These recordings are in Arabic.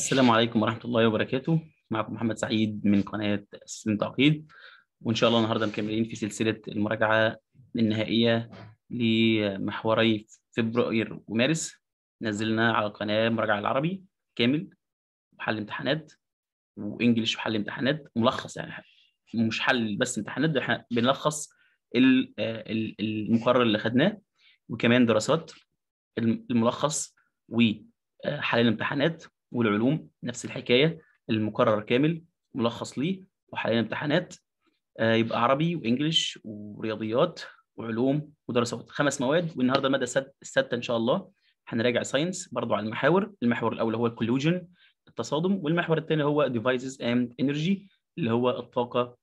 السلام عليكم ورحمة الله وبركاته معكم محمد سعيد من قناة سن تعقيد وإن شاء الله النهاردة مكملين في سلسلة المراجعة النهائية لمحوري فبراير ومارس نزلنا على القناة مراجعة العربي كامل وحل امتحانات وانجلش وحل امتحانات ملخص يعني مش حل بس امتحانات ده احنا بنلخص آه، المقرر اللي خدناه وكمان دراسات الملخص وحل آه، الامتحانات والعلوم نفس الحكايه المكرر كامل ملخص ليه وحاليا امتحانات آه، يبقى عربي وانجليش ورياضيات وعلوم ودراسات خمس مواد والنهارده الماده السادسه ان شاء الله هنراجع ساينس برضو على المحاور المحور الاول هو الكولوجن التصادم والمحور الثاني هو ديفايسز اند انرجي اللي هو الطاقه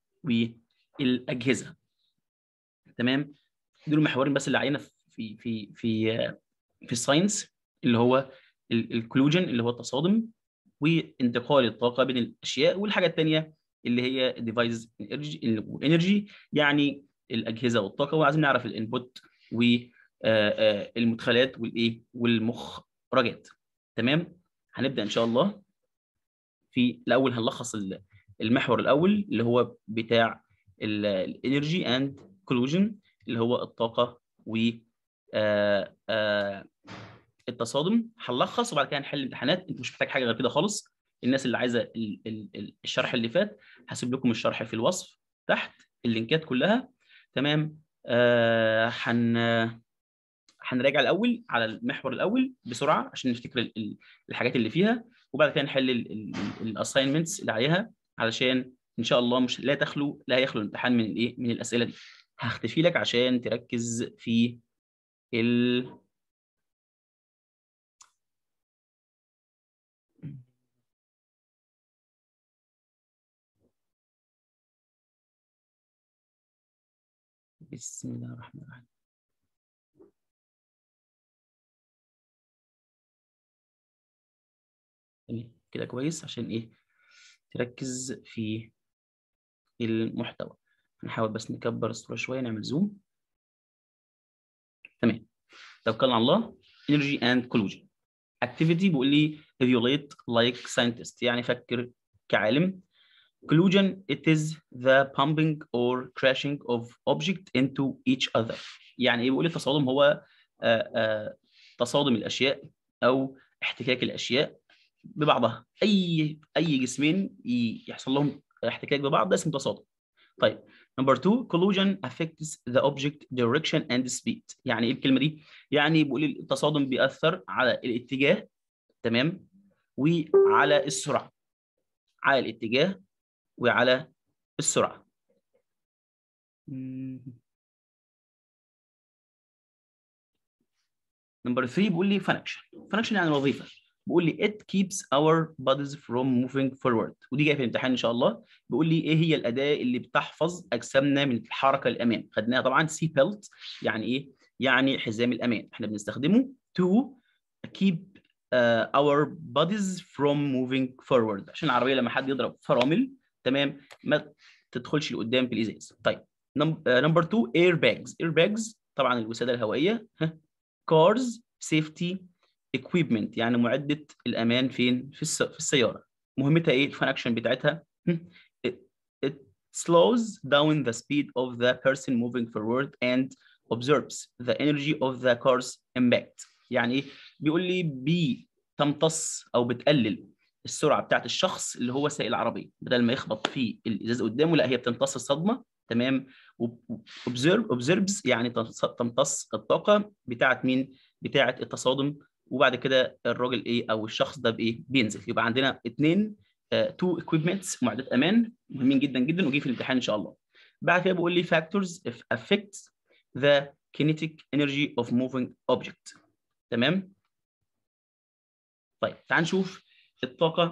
والاجهزه تمام دول المحورين بس اللي علينا في في في آه، في الساينس اللي هو الكلوجن اللي هو التصادم وانتقال الطاقه بين الاشياء والحاجه الثانيه اللي هي ديفايسز انرجي يعني الاجهزه والطاقه وعايزين نعرف الانبوت والمدخلات والايه والمخرجات تمام هنبدا ان شاء الله في الاول هنلخص المحور الاول اللي هو بتاع الانرجي اند كلوجن اللي هو الطاقه و التصادم هنلخص وبعد كده هنحل امتحانات انت مش محتاج حاجه غير كده خالص الناس اللي عايزه الشرح اللي فات هسيب لكم الشرح في الوصف تحت اللينكات كلها تمام آه هنراجع الاول على المحور الاول بسرعه عشان نفتكر الحاجات اللي فيها وبعد كده نحل الاساينمنتس اللي عليها علشان ان شاء الله مش لا تخلو لا يخلو الامتحان من الايه من الاسئله دي هختفي لك عشان تركز في ال بسم الله الرحمن الرحيم كده كويس عشان ايه تركز في المحتوى هنحاول بس نكبر الصورة شوية نعمل زوم تمام توكلنا على الله انرجي اند كولوجي اكتيفيتي بيقول لي relate لايك ساينتست يعني فكر كعالم collusion it is the pumping or crashing of object into each other يعني ايه بيقول التصادم هو آه، آه، تصادم الاشياء او احتكاك الاشياء ببعضها اي اي جسمين يحصل لهم احتكاك ببعض ده اسمه تصادم طيب نمبر 2 collusion affects the object direction and speed يعني ايه الكلمه دي يعني بيقول التصادم بيأثر على الاتجاه تمام وعلى السرعه على الاتجاه وعلى السرعة نمبر 3 بيقول لي فانكشن فانكشن يعني وظيفه بيقول لي it keeps our bodies from moving forward ودي جايه في الامتحان ان شاء الله بيقول لي ايه هي الاداه اللي بتحفظ اجسامنا من الحركه الامام خدناها طبعا سي بيلت يعني ايه يعني حزام الامان احنا بنستخدمه to keep uh, our bodies from moving forward عشان العربيه لما حد يضرب فرامل تمام ما تدخلش لقدام بالازاز طيب نمبر 2 اير باجز اير باجز طبعا الوساده الهوائيه كارز سيفتي equipment يعني معده الامان فين في, الس... في السياره مهمتها ايه الفانكشن بتاعتها it, slows down the speed of the person moving forward and observes the energy of the car's impact يعني ايه بيقول لي بتمتص او بتقلل السرعه بتاعت الشخص اللي هو سايق العربيه بدل ما يخبط في الازاز قدامه لا هي بتمتص الصدمه تمام اوبزرف اوبزرفز يعني تمتص الطاقه بتاعت مين بتاعه التصادم وبعد كده الراجل ايه او الشخص ده بايه بينزل يبقى عندنا اثنين تو اكويبمنتس معدات امان مهمين جدا جدا وجي في الامتحان ان شاء الله بعد كده بيقول لي فاكتورز افكت ذا كينيتيك انرجي اوف موفينج moving تمام طيب تعال نشوف الطاقه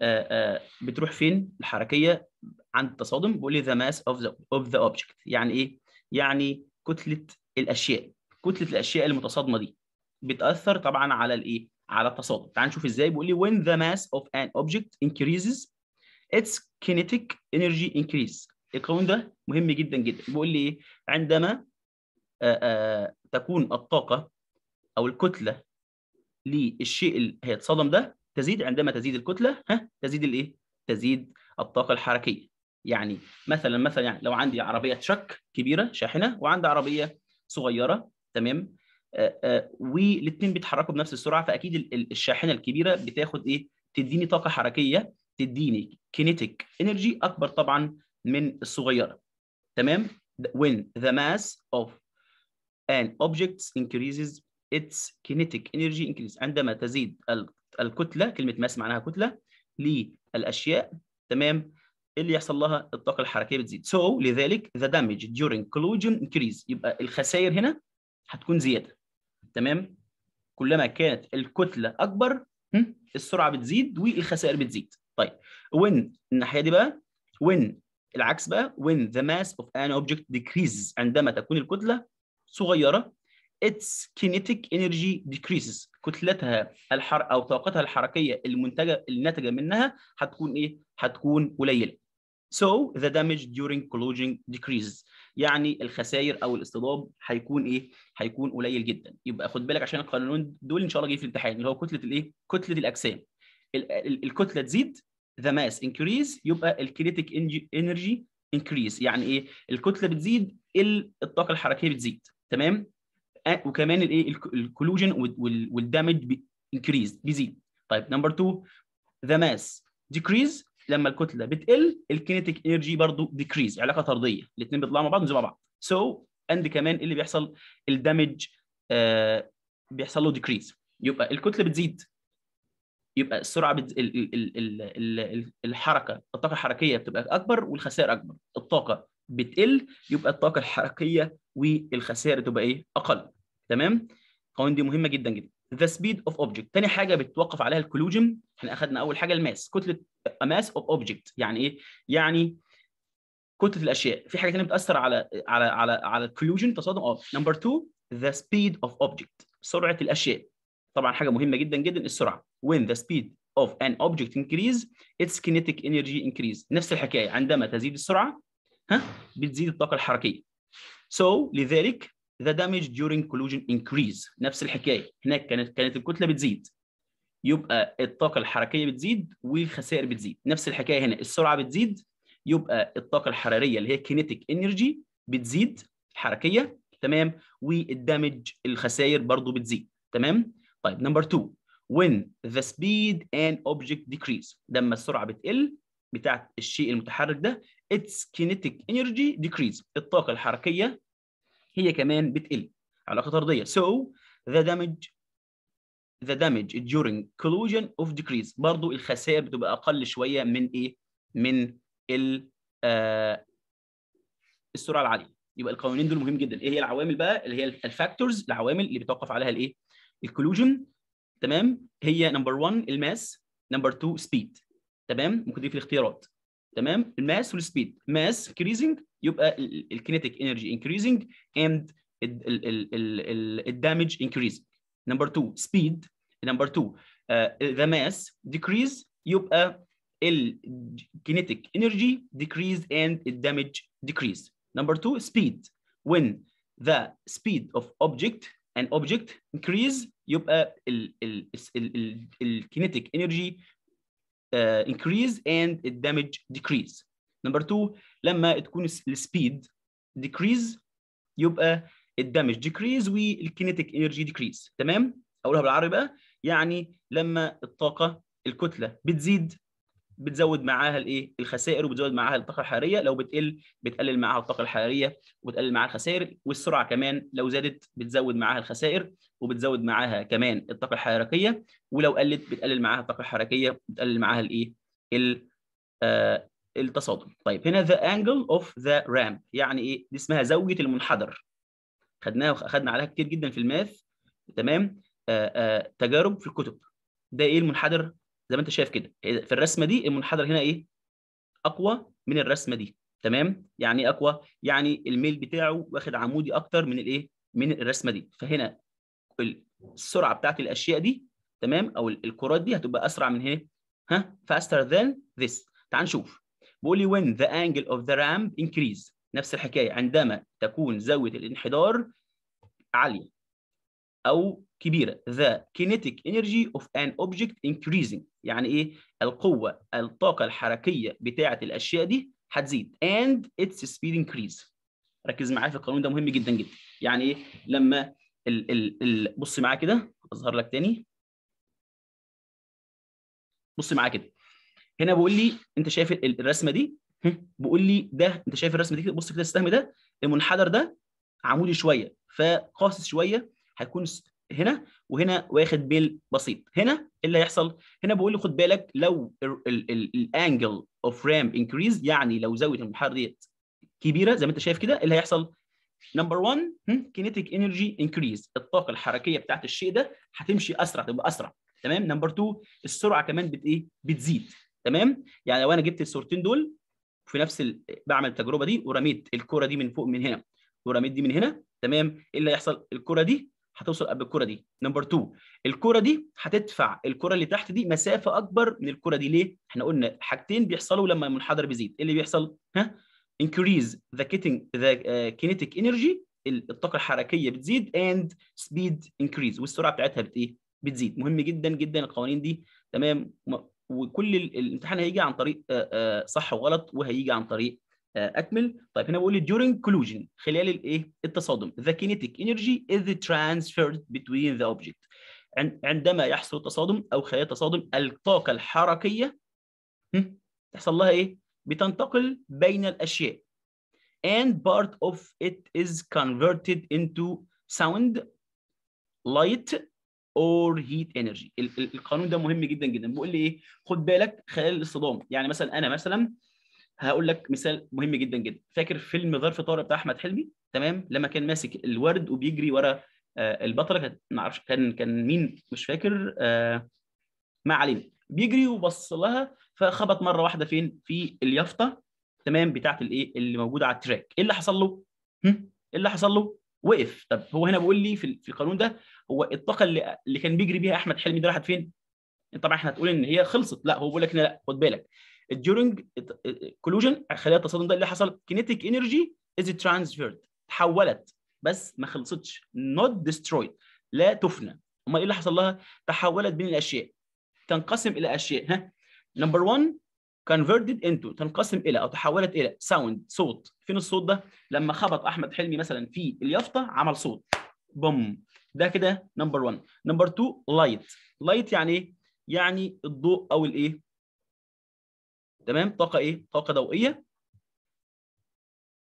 آه، آه، بتروح فين الحركيه عند التصادم بيقول لي ذا ماس اوف ذا اوف ذا اوبجكت يعني ايه يعني كتله الاشياء كتله الاشياء المتصادمه دي بتاثر طبعا على الايه على التصادم تعال نشوف ازاي بيقول لي when the mass of an object increases its kinetic energy increase القانون ده مهم جدا جدا بيقول لي ايه عندما آآ آه، آآ تكون الطاقه او الكتله للشيء اللي هيتصادم ده تزيد عندما تزيد الكتله ها تزيد الايه؟ تزيد الطاقه الحركيه يعني مثلا مثلا يعني لو عندي عربيه تشك كبيره شاحنه وعندي عربيه صغيره تمام آه، آه، والاثنين بيتحركوا بنفس السرعه فاكيد الشاحنه الكبيره بتاخد ايه؟ تديني طاقه حركيه تديني كينيتيك انرجي اكبر طبعا من الصغيره تمام؟ when the mass of an object increases its kinetic energy increase عندما تزيد الكتله كلمه ماس معناها كتله للاشياء تمام اللي يحصل لها الطاقه الحركيه بتزيد so, لذلك the damage during collision increase يبقى الخسائر هنا هتكون زياده تمام كلما كانت الكتله اكبر السرعه بتزيد والخسائر بتزيد طيب when الناحيه دي بقى when العكس بقى when the mass of an object decreases عندما تكون الكتله صغيره its kinetic energy decreases كتلتها الحر او طاقتها الحركيه المنتجه الناتجه منها هتكون ايه؟ هتكون قليله. So the damage during collision decreases يعني الخسائر او الاصطدام هيكون ايه؟ هيكون قليل جدا يبقى خد بالك عشان القانونين دول ان شاء الله جاي في الامتحان اللي هو كتله الايه؟ كتله الاجسام الكتله تزيد the mass increase يبقى الكينيتيك energy increase يعني ايه؟ الكتله بتزيد الطاقه الحركيه بتزيد تمام؟ وكمان الايه الكولوجن والدامج انكريز بيزيد طيب نمبر 2 ذا ماس ديكريز لما الكتله بتقل الكينيتيك انرجي برضو ديكريز علاقه طرديه الاثنين بيطلعوا مع بعض وينزلوا مع بعض سو so, اند كمان اللي بيحصل الدامج آه بيحصل له ديكريز يبقى الكتله بتزيد يبقى السرعه بت... ال... ال... ال... ال... الحركه الطاقه الحركيه بتبقى اكبر والخسائر اكبر الطاقه بتقل يبقى الطاقه الحركيه والخسائر تبقى ايه اقل تمام القوانين دي مهمه جدا جدا ذا سبيد اوف اوبجكت تاني حاجه بتوقف عليها الكولوجن احنا اخذنا اول حاجه الماس كتله ماس اوف اوبجكت يعني ايه يعني كتله الاشياء في حاجه ثانيه بتاثر على على على على الكولوجن تصادم اه نمبر 2 ذا سبيد اوف اوبجكت سرعه الاشياء طبعا حاجه مهمه جدا جدا السرعه when the speed of an object increase its kinetic energy increase نفس الحكايه عندما تزيد السرعه ها بتزيد الطاقه الحركيه so لذلك the damage during collision increase نفس الحكايه هناك كانت كانت الكتله بتزيد يبقى الطاقه الحركيه بتزيد والخسائر بتزيد نفس الحكايه هنا السرعه بتزيد يبقى الطاقه الحراريه اللي هي كينيتيك انرجي بتزيد حركيه تمام والدمج الخسائر برضو بتزيد تمام طيب نمبر 2 when the speed and object decrease لما السرعه بتقل بتاعت الشيء المتحرك ده its kinetic energy decrease الطاقه الحركيه هي كمان بتقل علاقه طرديه so the damage the damage during collusion of decrease برضو الخسائر بتبقى اقل شويه من ايه من ال آه السرعه العاليه يبقى القوانين دول مهم جدا ايه هي العوامل بقى اللي هي الفاكتورز العوامل اللي بتوقف عليها الايه الكولوجن تمام هي نمبر 1 الماس نمبر 2 سبيد تمام ممكن دي في الاختيارات تمام الماس speed. Mass increasing يبقى الكينيتيك انرجي increasing and damage increasing number 2 speed number 2 the mass decrease يبقى الkinetic energy decrease and damage decrease number 2 speed when the speed of object and object increase يبقى الkinetic energy increase and damage decrease نمبر 2 لما تكون speed decrease يبقى damage decrease kinetic energy decrease تمام اقولها بالعربي بقى يعني لما الطاقه الكتله بتزيد بتزود معاها الايه الخسائر وبتزود معاها الطاقه الحراريه لو بتقل بتقلل معاها الطاقه الحراريه وبتقلل معاها الخسائر والسرعه كمان لو زادت بتزود معاها الخسائر وبتزود معاها كمان الطاقه الحركيه ولو قلت بتقلل معاها الطاقه الحركيه بتقلل معاها الايه آه التصادم طيب هنا ذا انجل اوف ذا رامب يعني ايه دي اسمها زاويه المنحدر خدناها اخدنا عليها كتير جدا في الماث تمام آآ آه، آآ آه، تجارب في الكتب ده ايه المنحدر زي ما انت شايف كده إيه، في الرسمه دي المنحدر هنا ايه اقوى من الرسمه دي تمام يعني ايه اقوى يعني الميل بتاعه واخد عمودي اكتر من الايه من الرسمه دي فهنا السرعه بتاعت الاشياء دي تمام او الكرات دي هتبقى اسرع من هنا ها faster than this تعال نشوف بيقول لي when the angle of the ramp increase نفس الحكايه عندما تكون زاويه الانحدار عاليه او كبيره the kinetic energy of an object increasing يعني ايه القوه الطاقه الحركيه بتاعه الاشياء دي هتزيد and its speed increase ركز معايا في القانون ده مهم جدا جدا يعني ايه لما ال ال ال بص معايا كده اظهر لك تاني بص معايا كده هنا بيقول لي انت شايف الرسمه دي بيقول لي ده انت شايف الرسمه دي بص كده السهم ده المنحدر ده عمودي شويه فقاصص شويه هيكون هنا وهنا واخد بيل بسيط هنا ايه اللي هيحصل هنا بقول له خد بالك لو الانجل اوف رام انكريز يعني لو زاويه المحرك كبيره زي ما انت شايف كده ايه اللي هيحصل نمبر 1 كينيتيك انرجي انكريز الطاقه الحركيه بتاعت الشيء ده هتمشي اسرع تبقى اسرع تمام نمبر 2 السرعه كمان بت ايه بتزيد تمام يعني لو انا جبت الصورتين دول في نفس ال... بعمل التجربه دي ورميت الكره دي من فوق من هنا ورميت دي من هنا تمام ايه اللي هيحصل الكره دي هتوصل قبل الكره دي نمبر 2 الكره دي هتدفع الكره اللي تحت دي مسافه اكبر من الكره دي ليه احنا قلنا حاجتين بيحصلوا لما المنحدر بيزيد ايه اللي بيحصل ها increase the kinetic the uh, kinetic energy الطاقه الحركيه بتزيد and speed increase والسرعه بتاعتها بت ايه بتزيد مهم جدا جدا القوانين دي تمام وكل الامتحان هيجي عن طريق آه، آه، صح وغلط وهيجي عن طريق آه، اكمل طيب هنا بقول لي during collision خلال الايه التصادم the kinetic energy is transferred between the object عندما يحصل تصادم او خلال تصادم الطاقه الحركيه تحصل لها ايه بتنتقل بين الاشياء and part of it is converted into sound light or heat energy القانون ده مهم جدا جدا بيقول لي ايه خد بالك خلال الصدام يعني مثلا انا مثلا هقول لك مثال مهم جدا جدا فاكر فيلم ظرف طارق بتاع احمد حلمي تمام لما كان ماسك الورد وبيجري ورا آه، البطله كانت ما اعرفش كان كان مين مش فاكر آه، ما علينا بيجري وبص لها فخبط مره واحده فين في اليافطه تمام بتاعه الايه اللي موجوده على التراك ايه اللي حصل له ايه اللي حصل له وقف طب هو هنا بيقول لي في القانون ده هو الطاقه اللي اللي كان بيجري بيها احمد حلمي ده راحت فين طبعا احنا هتقول ان هي خلصت لا هو بيقول لك لا خد بالك الديورنج collusion خلايا التصادم ده اللي حصل كينيتيك انرجي از transferred تحولت بس ما خلصتش نوت destroyed لا تفنى امال ايه اللي حصل لها تحولت بين الاشياء تنقسم الى اشياء ها نمبر 1 converted into تنقسم الى او تحولت الى ساوند صوت فين الصوت ده لما خبط احمد حلمي مثلا في اليافطه عمل صوت بوم ده كده نمبر 1 نمبر 2 لايت لايت يعني ايه يعني الضوء او الايه تمام طاقه ايه طاقه ضوئيه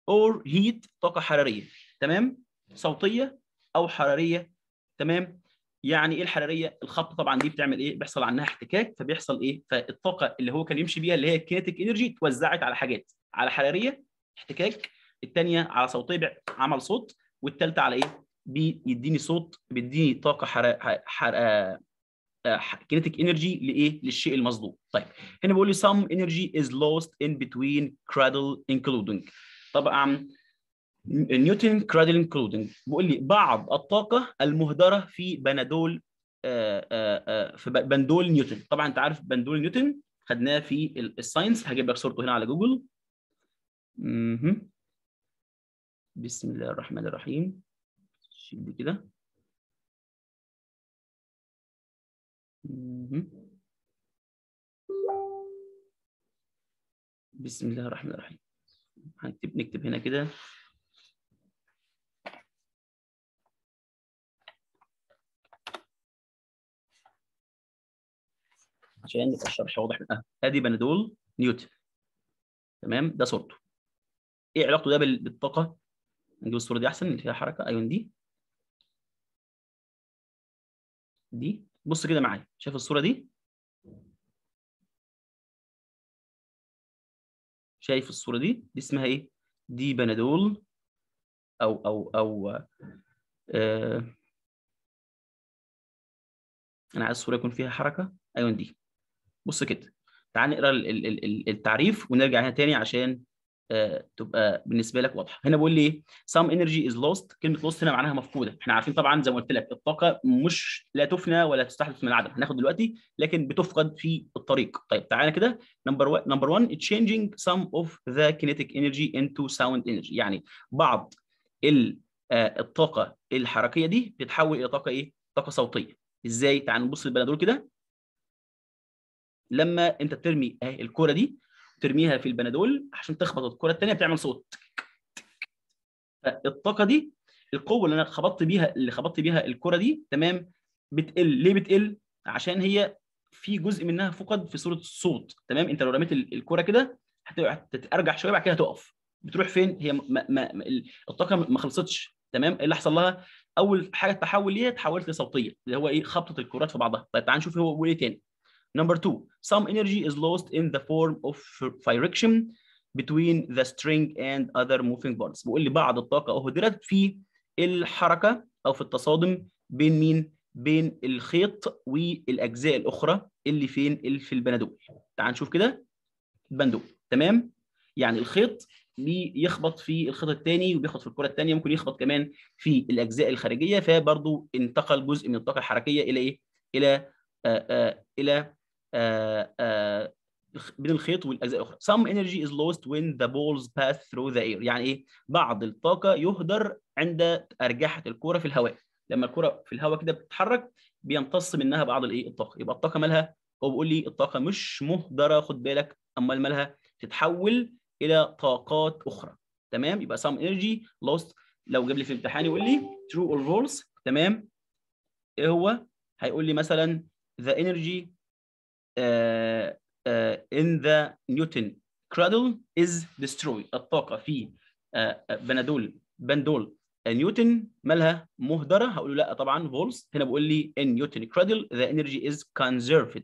اور هيت طاقه حراريه تمام صوتيه او حراريه تمام يعني ايه الحراريه الخط طبعا دي بتعمل ايه بيحصل عنها احتكاك فبيحصل ايه فالطاقه اللي هو كان يمشي بيها اللي هي الكينيتيك انرجي اتوزعت على حاجات على حراريه احتكاك الثانيه على صوتيه عمل صوت والثالثه على ايه بيديني صوت بيديني طاقه حرا... حرا... آه، آه، kinetic energy لايه؟ للشيء المصدوق طيب هنا بيقول لي some energy is lost in between cradle including. طبعا نيوتن كرادل انكلودنج بيقول لي بعض الطاقه المهدره في بنادول آه، آه، في بندول نيوتن طبعا انت عارف بندول نيوتن خدناه في الساينس هجيب لك صورته هنا على جوجل بسم الله الرحمن الرحيم دي كده بسم الله الرحمن الرحيم هنكتب نكتب هنا كده عشان يبقى الشرح واضح من آه، ادي بنادول نيوتن تمام ده صورته ايه علاقته ده بالطاقه نجيب الصوره دي احسن اللي فيها حركه ايون دي دي بص كده معايا شايف الصوره دي شايف الصوره دي دي اسمها ايه دي بنادول او او او آه انا عايز الصوره يكون فيها حركه ايوه دي بص كده تعال نقرا التعريف ونرجع هنا تاني عشان آه، تبقى بالنسبه لك واضحه هنا بيقول لي ايه سام انرجي از لوست كلمه لوست هنا معناها مفقوده احنا عارفين طبعا زي ما قلت لك الطاقه مش لا تفنى ولا تستحدث من العدم هناخد دلوقتي لكن بتفقد في الطريق طيب تعالى كده نمبر 1 نمبر 1 تشينجينج سام اوف ذا كينيتيك انرجي انتو ساوند انرجي يعني بعض آه، الطاقه الحركيه دي بتتحول الى طاقه ايه طاقه صوتيه ازاي تعال نبص للبنادول كده لما انت بترمي الكوره دي ترميها في البنادول عشان تخبط الكره الثانيه بتعمل صوت فالطاقه دي القوه اللي انا خبطت بيها اللي خبطت بيها الكره دي تمام بتقل ليه بتقل عشان هي في جزء منها فقد في صوره الصوت تمام انت لو رميت الكره كده هترجع شويه بعد كده هتقف بتروح فين هي ما ما الطاقه ما خلصتش تمام إيه اللي حصل لها اول حاجه تحول ليها تحولت لصوتيه اللي هو ايه خبطه الكرات في بعضها طيب تعال نشوف هو ايه تاني Number two, some energy is lost in the form of friction between the string and other moving parts. بقول لي بعض الطاقة أهدرت في الحركة أو في التصادم بين مين؟ بين الخيط والأجزاء الأخرى اللي فين؟ اللي في البندول. تعال نشوف كده البندول تمام؟ يعني الخيط بيخبط في الخيط الثاني وبيخبط في الكره الثانيه ممكن يخبط كمان في الاجزاء الخارجيه فبرضه انتقل جزء من الطاقه الحركيه الى ايه؟ الى آآ آه، آآ آه، الى آه، آه، بين الخيط والاجزاء الاخرى some energy is lost when the balls pass through the air يعني ايه بعض الطاقه يهدر عند ارجحه الكوره في الهواء لما الكوره في الهواء كده بتتحرك بيمتص منها بعض الايه الطاقه يبقى الطاقه مالها هو بيقول لي الطاقه مش مهدره خد بالك امال مالها تتحول الى طاقات اخرى تمام يبقى some energy lost لو جاب لي في امتحان يقول لي true or false تمام ايه هو هيقول لي مثلا the energy in the Newton cradle is destroyed الطاقة في بنادول آه، آه، بندول آه، نيوتن مالها مهدرة هقول له لا طبعا فولز هنا بيقول لي in Newton cradle the energy is conserved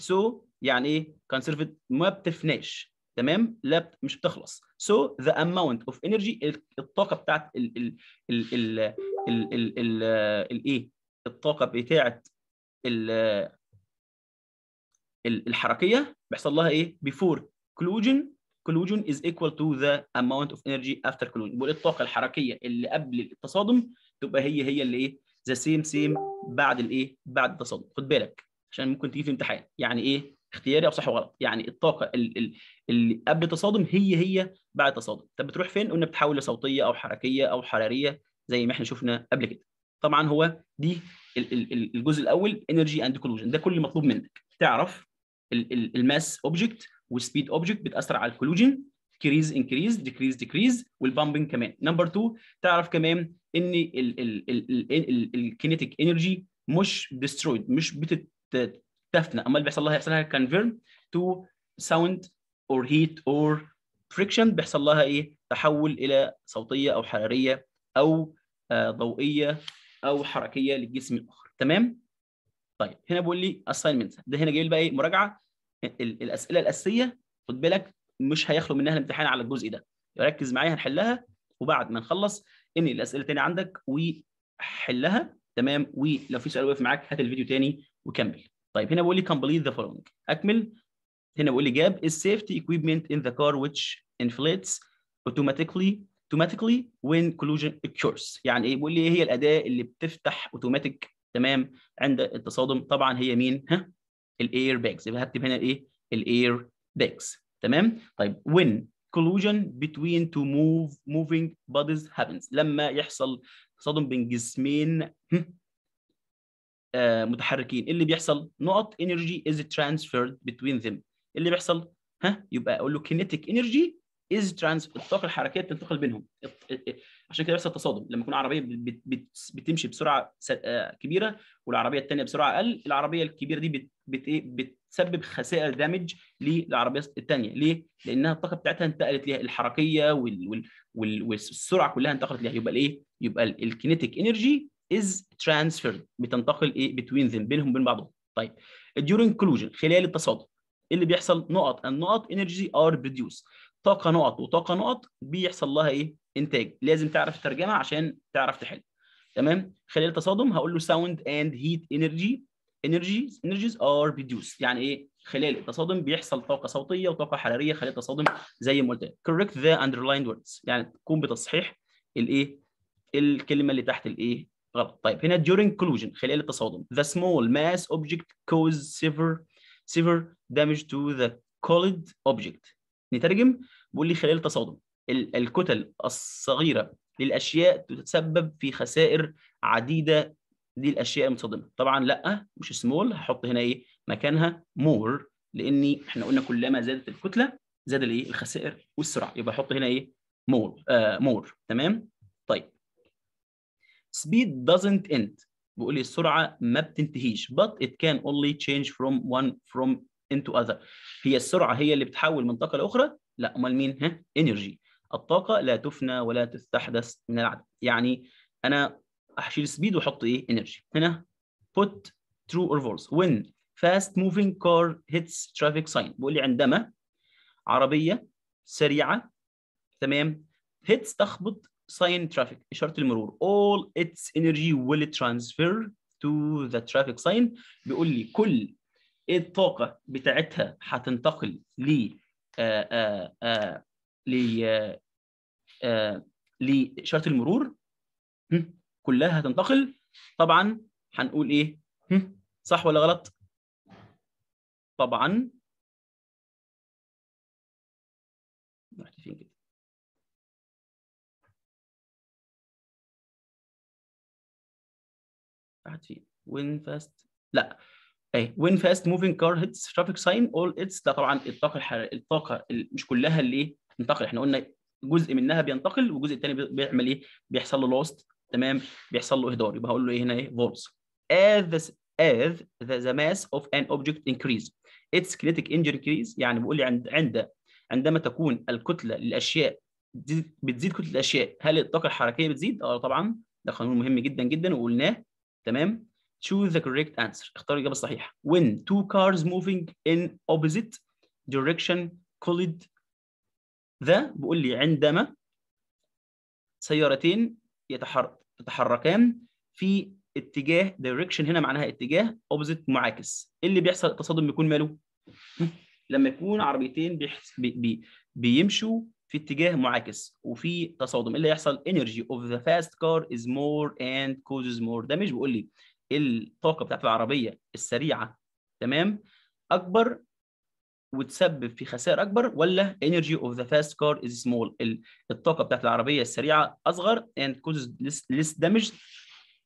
so يعني ايه conserved ما بتفناش تمام لا مش بتخلص so the amount of energy الطاقه بتاعت ال ال ال ال ال ال الايه الطاقه بتاعت ال الحركيه بيحصل لها ايه بيفور كلوجن كلوجن از ايكوال تو ذا اماونت اوف انرجي افتر كلوجن بيقول إيه الطاقه الحركيه اللي قبل التصادم تبقى هي هي اللي ايه ذا سيم سيم بعد الايه بعد التصادم خد بالك عشان ممكن تيجي في امتحان يعني ايه اختياري او صح وغلط يعني الطاقه اللي قبل التصادم هي هي بعد التصادم طب بتروح فين قلنا بتحول لصوتيه او حركيه او حراريه زي ما احنا شفنا قبل كده طبعا هو دي الجزء الاول انرجي اند كولوجن ده كل مطلوب منك تعرف الماس اوبجكت والسبيد اوبجكت بتاثر على الكولوجين كريز انكريز ديكريز ديكريز والبامبنج كمان نمبر 2 تعرف كمان ان الكينيتيك انرجي مش ديسترويد مش بتتفنى اللي بيحصل لها يحصل لها كونفيرم تو ساوند اور هيت اور فريكشن بيحصل لها ايه تحول الى صوتيه او حراريه او آه، ضوئيه او حركيه للجسم الاخر تمام طيب هنا بيقول لي اساينمنت ده هنا جايب بقى ايه مراجعه الاسئله الاساسيه خد بالك مش هيخلو منها الامتحان على الجزء ده ركز معايا هنحلها وبعد ما نخلص ان الاسئله تاني عندك وحلها تمام ولو في سؤال واقف معاك هات الفيديو تاني وكمل طيب هنا بيقول لي complete ذا فولوينج اكمل هنا بيقول لي جاب السيفتي equipment in the car which inflates automatically automatically when collision occurs يعني ايه بيقول لي ايه هي الاداه اللي بتفتح اوتوماتيك تمام عند التصادم طبعا هي مين ها الاير باجز يبقى هكتب هنا الايه الاير باجز تمام طيب وين collusion between two move moving bodies happens لما يحصل تصادم بين جسمين آه، متحركين اللي بيحصل نقط energy is transferred between them اللي بيحصل ها يبقى اقول له kinetic energy is transferred الطاقه الحركيه بتنتقل بينهم عشان كده بيحصل تصادم لما يكون عربيه بتمشي بسرعه آه، كبيره والعربيه الثانيه بسرعه اقل العربيه الكبيره دي بت إيه، بتسبب خسائر دامج للعربيه الثانيه ليه لانها الطاقه بتاعتها انتقلت ليها الحركيه والسرعه كلها انتقلت ليها يبقى الايه يبقى الكينيتيك انرجي از ترانسفيرد بتنتقل ايه بتوين ذم بينهم وبين بعضهم طيب الديورنج كلوجن خلال التصادم إيه اللي بيحصل نقط النقط انرجي ار بريديوس طاقه نقط وطاقه نقط بيحصل لها ايه انتاج لازم تعرف تترجمها عشان تعرف تحل تمام خلال التصادم هقول له ساوند اند هيت انرجي انرجيز انرجيز ار بيدوس يعني ايه خلال التصادم بيحصل طاقه صوتيه وطاقه حراريه خلال التصادم زي ما قلت كوركت ذا اندرلايند ووردز يعني تقوم بتصحيح الايه الكلمه اللي تحت الايه غلط طيب هنا during collusion خلال التصادم the small mass object cause severe severe damage to the collided object نترجم بيقول لي خلال التصادم الكتل الصغيره للاشياء تتسبب في خسائر عديده للاشياء المتصادمه طبعا لا مش سمول هحط هنا ايه مكانها مور لاني احنا قلنا كلما زادت الكتله زاد الايه الخسائر والسرعه يبقى احط هنا ايه مور آه مور تمام طيب speed doesn't end بيقول لي السرعه ما بتنتهيش but it can only change from one from into other هي السرعه هي اللي بتحول من طاقه لاخرى لا امال مين ها انرجي الطاقه لا تفنى ولا تستحدث من العدم يعني انا هشيل سبيد واحط ايه انرجي هنا put true or false when fast moving car hits traffic sign بيقول لي عندما عربيه سريعه تمام hits تخبط sign traffic اشاره المرور all its energy will transfer to the traffic sign بيقول لي كل ايه الطاقه بتاعتها هتنتقل ل آه، آه، آه، ل لاشاره المرور كلها هتنتقل طبعا هنقول ايه صح ولا غلط طبعا رحت فين كده راحت فين وين فاست لا اي وين فاست موفينج كار هيتس ترافيك ساين اول اتس ده طبعا الطاقه الحرارية الطاقه مش كلها اللي ايه تنتقل احنا قلنا جزء منها بينتقل والجزء الثاني بيعمل ايه بيحصل له لوست تمام بيحصل له اهدار يبقى هقول له ايه هنا ايه فولز as as the, the mass of an object increase its kinetic energy increase يعني بيقول لي عند عند عندما تكون الكتله للاشياء بتزيد كتله الاشياء هل الطاقه الحركيه بتزيد اه طبعا ده قانون مهم جدا جدا وقلناه تمام choose the correct answer اختار الإجابة الصحيحة when two cars moving in opposite direction collide ذا بيقول لي عندما سيارتين يتحركان في اتجاه direction هنا معناها اتجاه opposite معاكس ايه اللي بيحصل التصادم بيكون ماله لما يكون عربيتين بيحس... بي... بي... بيمشوا في اتجاه معاكس وفي تصادم ايه اللي يحصل energy of the fast car is more and causes more damage بيقول لي الطاقه بتاعت العربيه السريعه تمام اكبر وتسبب في خسائر اكبر ولا energy of the fast car is small الطاقه بتاعت العربيه السريعه اصغر and causes less, damage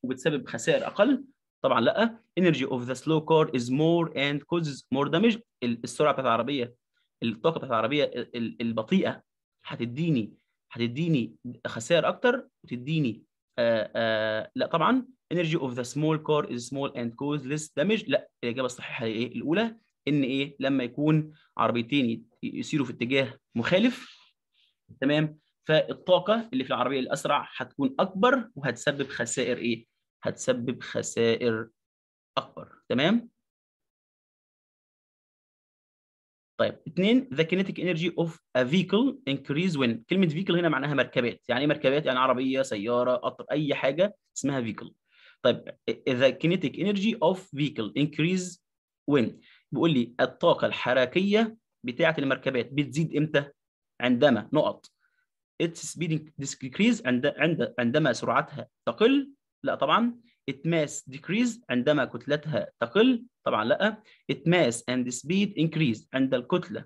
وبتسبب خسائر اقل طبعا لا energy of the slow car is more and causes more damage السرعه بتاعت العربيه الطاقه بتاعت العربيه البطيئه هتديني هتديني خسائر اكتر وتديني آآ آه، آآ آه، لا طبعا energy of the small car is small and cause less damage لا الاجابه الصحيحه هي ايه الاولى ان ايه لما يكون عربيتين يسيروا في اتجاه مخالف تمام فالطاقه اللي في العربيه الاسرع هتكون اكبر وهتسبب خسائر ايه هتسبب خسائر اكبر تمام طيب اثنين the kinetic energy of a vehicle increase when كلمه vehicle هنا معناها مركبات يعني ايه مركبات يعني عربيه سياره قطر اي حاجه اسمها vehicle طيب the kinetic energy of vehicle increase when بيقول لي الطاقه الحركيه بتاعه المركبات بتزيد امتى عندما نقط its speed decrease عند عند عندما سرعتها تقل لا طبعا it mass decrease عندما كتلتها تقل طبعا لا it mass and speed increase عند الكتله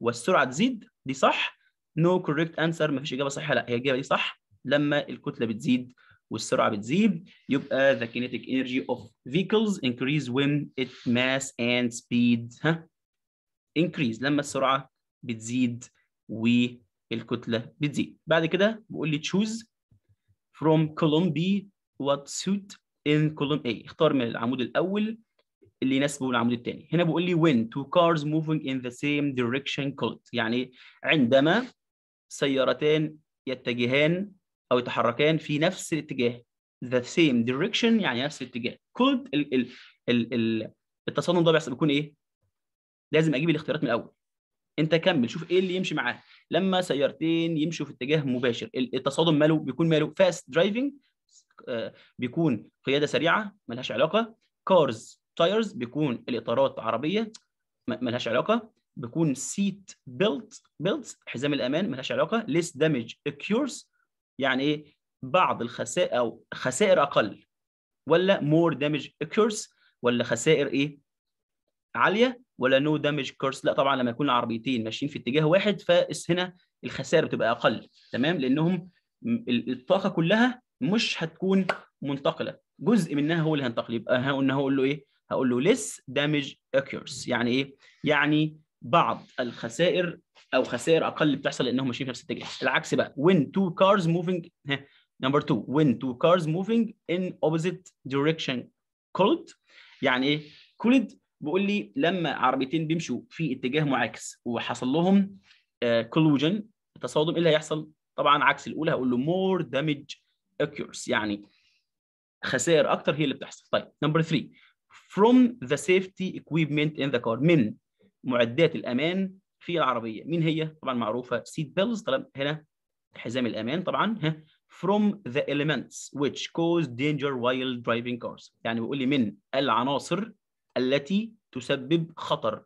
والسرعه تزيد دي صح no correct answer ما فيش اجابه صحيحة لا هي الاجابه دي صح لما الكتله بتزيد والسرعه بتزيد يبقى the kinetic energy of vehicles increase when its mass and speed ها increase لما السرعه بتزيد والكتله بتزيد بعد كده بيقول لي choose from column B what suit in column A اختار من العمود الاول اللي يناسبه العمود الثاني هنا بيقول لي when two cars moving in the same direction collide يعني عندما سيارتان يتجهان او يتحركان في نفس الاتجاه the same direction يعني نفس الاتجاه كل ال ال ال ال التصادم ده بيحصل بيكون ايه؟ لازم اجيب الاختيارات من الاول انت كمل شوف ايه اللي يمشي معاه لما سيارتين يمشوا في اتجاه مباشر التصادم ماله بيكون ماله فاست آه، درايفنج بيكون قياده سريعه ملهاش علاقه كارز تايرز بيكون الاطارات عربيه ملهاش علاقه بيكون سيت بيلت بيلت حزام الامان ملهاش علاقه ليس دامج اكيورز يعني ايه بعض الخسائر او خسائر اقل ولا مور دامج occurs ولا خسائر ايه عاليه ولا نو دامج كورس لا طبعا لما يكون العربيتين ماشيين في اتجاه واحد فهنا الخسائر بتبقى اقل تمام لانهم الطاقه كلها مش هتكون منتقله جزء منها هو اللي هينتقل يبقى هقول له ايه هقول له less damage occurs يعني ايه يعني بعض الخسائر او خسائر اقل بتحصل لانهم ماشيين في نفس الاتجاه العكس بقى when two cars moving number two when two cars moving in opposite direction cold يعني ايه collide بيقول لي لما عربيتين بيمشوا في اتجاه معاكس وحصل لهم كولوجن آه، تصادم ايه اللي هيحصل طبعا عكس الاولى هقول له more damage occurs يعني خسائر اكتر هي اللي بتحصل طيب نمبر 3 from the safety equipment in the car من معدات الامان في العربيه مين هي طبعا معروفه سيت بيلز طبعا هنا حزام الامان طبعا ها from the elements which cause danger while driving cars يعني بيقول لي من العناصر التي تسبب خطر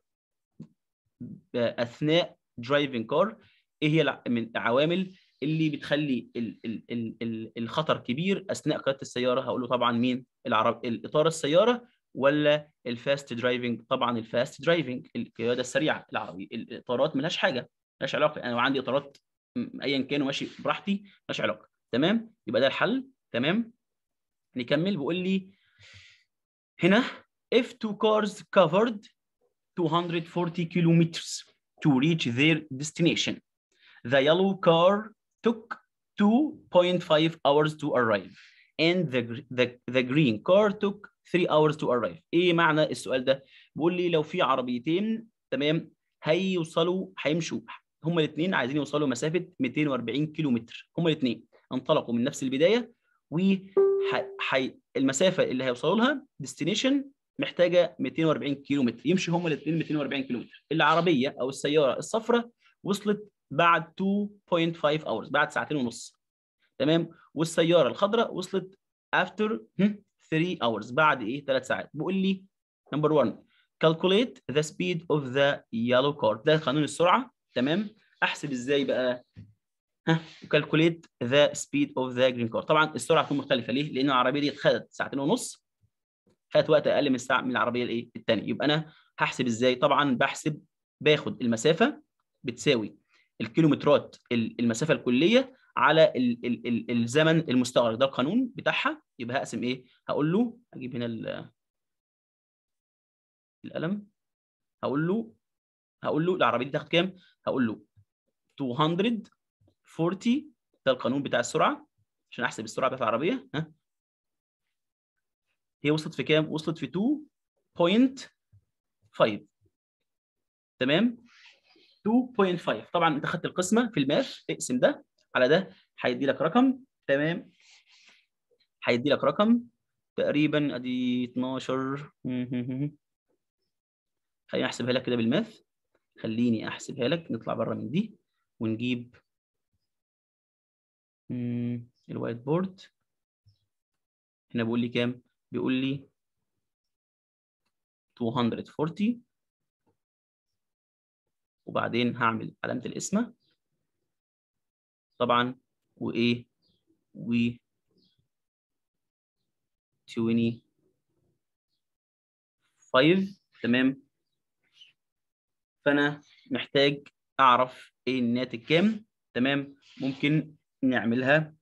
آه، اثناء driving car ايه هي من العوامل اللي بتخلي ال ال ال ال الخطر كبير اثناء قياده السياره هقول له طبعا مين العرب الاطار السياره ولا الفاست درايفنج طبعا الفاست درايفنج القياده السريعه العربي الاطارات ملهاش حاجه ملهاش علاقه انا عندي اطارات ايا كان وماشي براحتي ملهاش علاقه تمام يبقى ده الحل تمام نكمل بيقول لي هنا if two cars covered 240 kilometers to reach their destination the yellow car took 2.5 hours to arrive and the, the, the green car took 3 hours to arrive ايه معنى السؤال ده بيقول لي لو في عربيتين تمام هيوصلوا هيمشوا هما الاثنين عايزين يوصلوا مسافه 240 كيلو متر هما الاثنين انطلقوا من نفس البدايه و حي... المسافه اللي هيوصلوا لها ديستنيشن محتاجه 240 كيلو متر يمشي هما الاثنين 240 كيلو متر العربيه او السياره الصفراء وصلت بعد 2.5 hours بعد ساعتين ونص تمام والسياره الخضراء وصلت after 3 hours بعد ايه 3 ساعات بيقول لي نمبر 1 calculate the speed of the yellow car ده قانون السرعه تمام احسب ازاي بقى ها calculate the speed of the green car طبعا السرعه تكون مختلفه ليه لان العربيه دي خدت ساعتين ونص خدت وقت اقل من الساعه من العربيه الايه الثانيه يبقى انا هحسب ازاي طبعا بحسب باخد المسافه بتساوي الكيلومترات المسافه الكليه على ال ال ال الزمن المستغرق ده القانون بتاعها يبقى هقسم ايه هقول له اجيب هنا القلم هقول له هقول له العربيه دي تاخد كام هقول له 240 ده القانون بتاع السرعه عشان احسب السرعه بتاعت العربيه ها هي وصلت في كام وصلت في 2.5 تمام 2.5 طبعا انت خدت القسمه في الماث اقسم ده على ده هيدي لك رقم تمام هيدي لك رقم تقريبا ادي 12 خليني احسبها لك كده بالماث خليني احسبها لك نطلع بره من دي ونجيب الوايت بورد هنا بيقول لي كام بيقول لي 240 وبعدين هعمل علامه القسمه طبعا وايه و 25 طيب، تمام فانا محتاج اعرف ايه الناتج كام تمام ممكن نعملها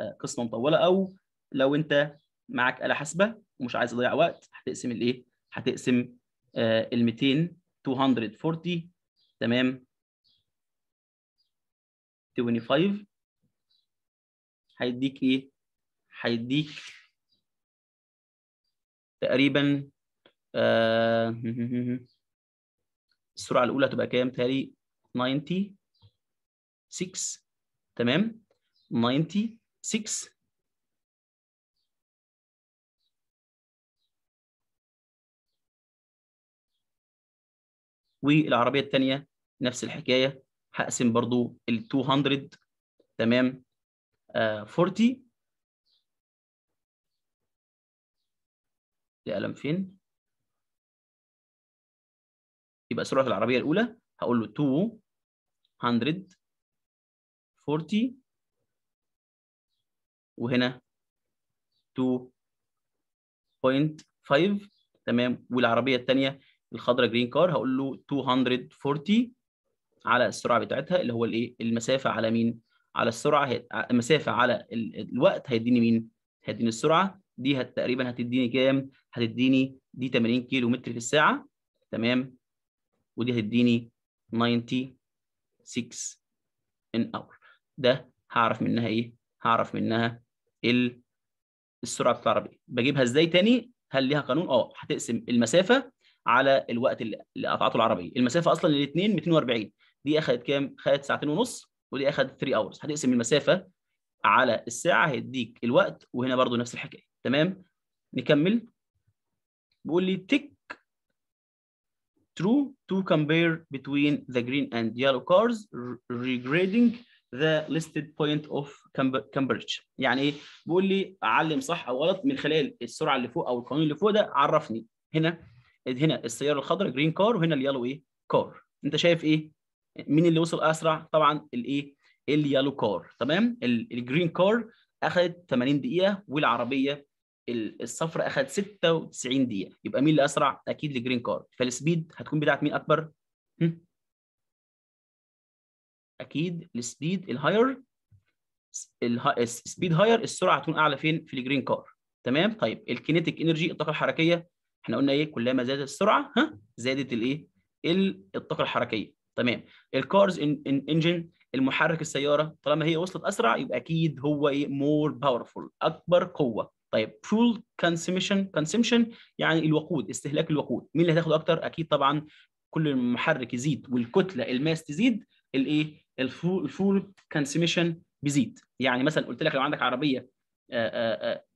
آه، قسمه مطوله او لو انت معاك آلة حاسبة ومش عايز تضيع وقت هتقسم الايه؟ هتقسم آه، ال 200 240 تمام 25 هيديك ايه؟ هيديك تقريبا آه، السرعه الاولى هتبقى كام؟ تالي 96 تمام؟ 96 والعربيه الثانيه نفس الحكايه هقسم برضو ال 200 تمام آه 40 قلم فين يبقى سرعه العربيه الاولى هقول له 200 40 وهنا 2.5 تمام والعربيه الثانيه الخضراء جرين كار هقول له 240 على السرعه بتاعتها اللي هو الايه المسافه على مين على السرعه هي... المسافه على ال... الوقت هيديني مين هيديني السرعه دي هت... تقريبا هتديني كام هتديني دي 80 كيلو متر في الساعه تمام ودي هتديني 96 ان اور ده هعرف منها ايه هعرف منها ال... السرعه بتاعت العربيه بجيبها ازاي تاني هل ليها قانون اه هتقسم المسافه على الوقت اللي قطعته العربيه المسافه اصلا الاثنين 240 دي اخذت كام؟ خدت ساعتين ونص ودي اخذت 3 اورز هتقسم المسافه على الساعه هيديك الوقت وهنا برضو نفس الحكايه تمام نكمل بيقول لي تك ترو تو كمبير between ذا جرين اند يلو كارز ريجريدنج ذا ليستد بوينت اوف converge يعني ايه بيقول لي علم صح او غلط من خلال السرعه اللي فوق او القانون اللي فوق ده عرفني هنا هنا السياره الخضراء جرين كار وهنا اليلو ايه كار انت شايف ايه مين اللي وصل اسرع طبعا الايه اليالو كار تمام الجرين كار اخذت 80 دقيقه والعربيه الصفراء اخذ 96 دقيقه يبقى مين اللي اسرع اكيد الجرين كار فالسبيد هتكون بتاعت مين اكبر هم؟ اكيد السبيد الهاير السبيد هاير السرعه هتكون اعلى فين في الجرين كار تمام طيب الكينيتيك انرجي الطاقه الحركيه احنا قلنا ايه كلما زادت السرعه ها زادت الايه الطاقه الحركيه تمام الكارز انجن المحرك السياره طالما هي وصلت اسرع يبقى اكيد هو ايه مور باورفول اكبر قوه طيب فول كونسيمشن كونسيمشن يعني الوقود استهلاك الوقود مين اللي هتاخد اكتر اكيد طبعا كل المحرك يزيد والكتله الماس تزيد الايه الفول الفول كونسيمشن بيزيد يعني مثلا قلت لك لو عندك عربيه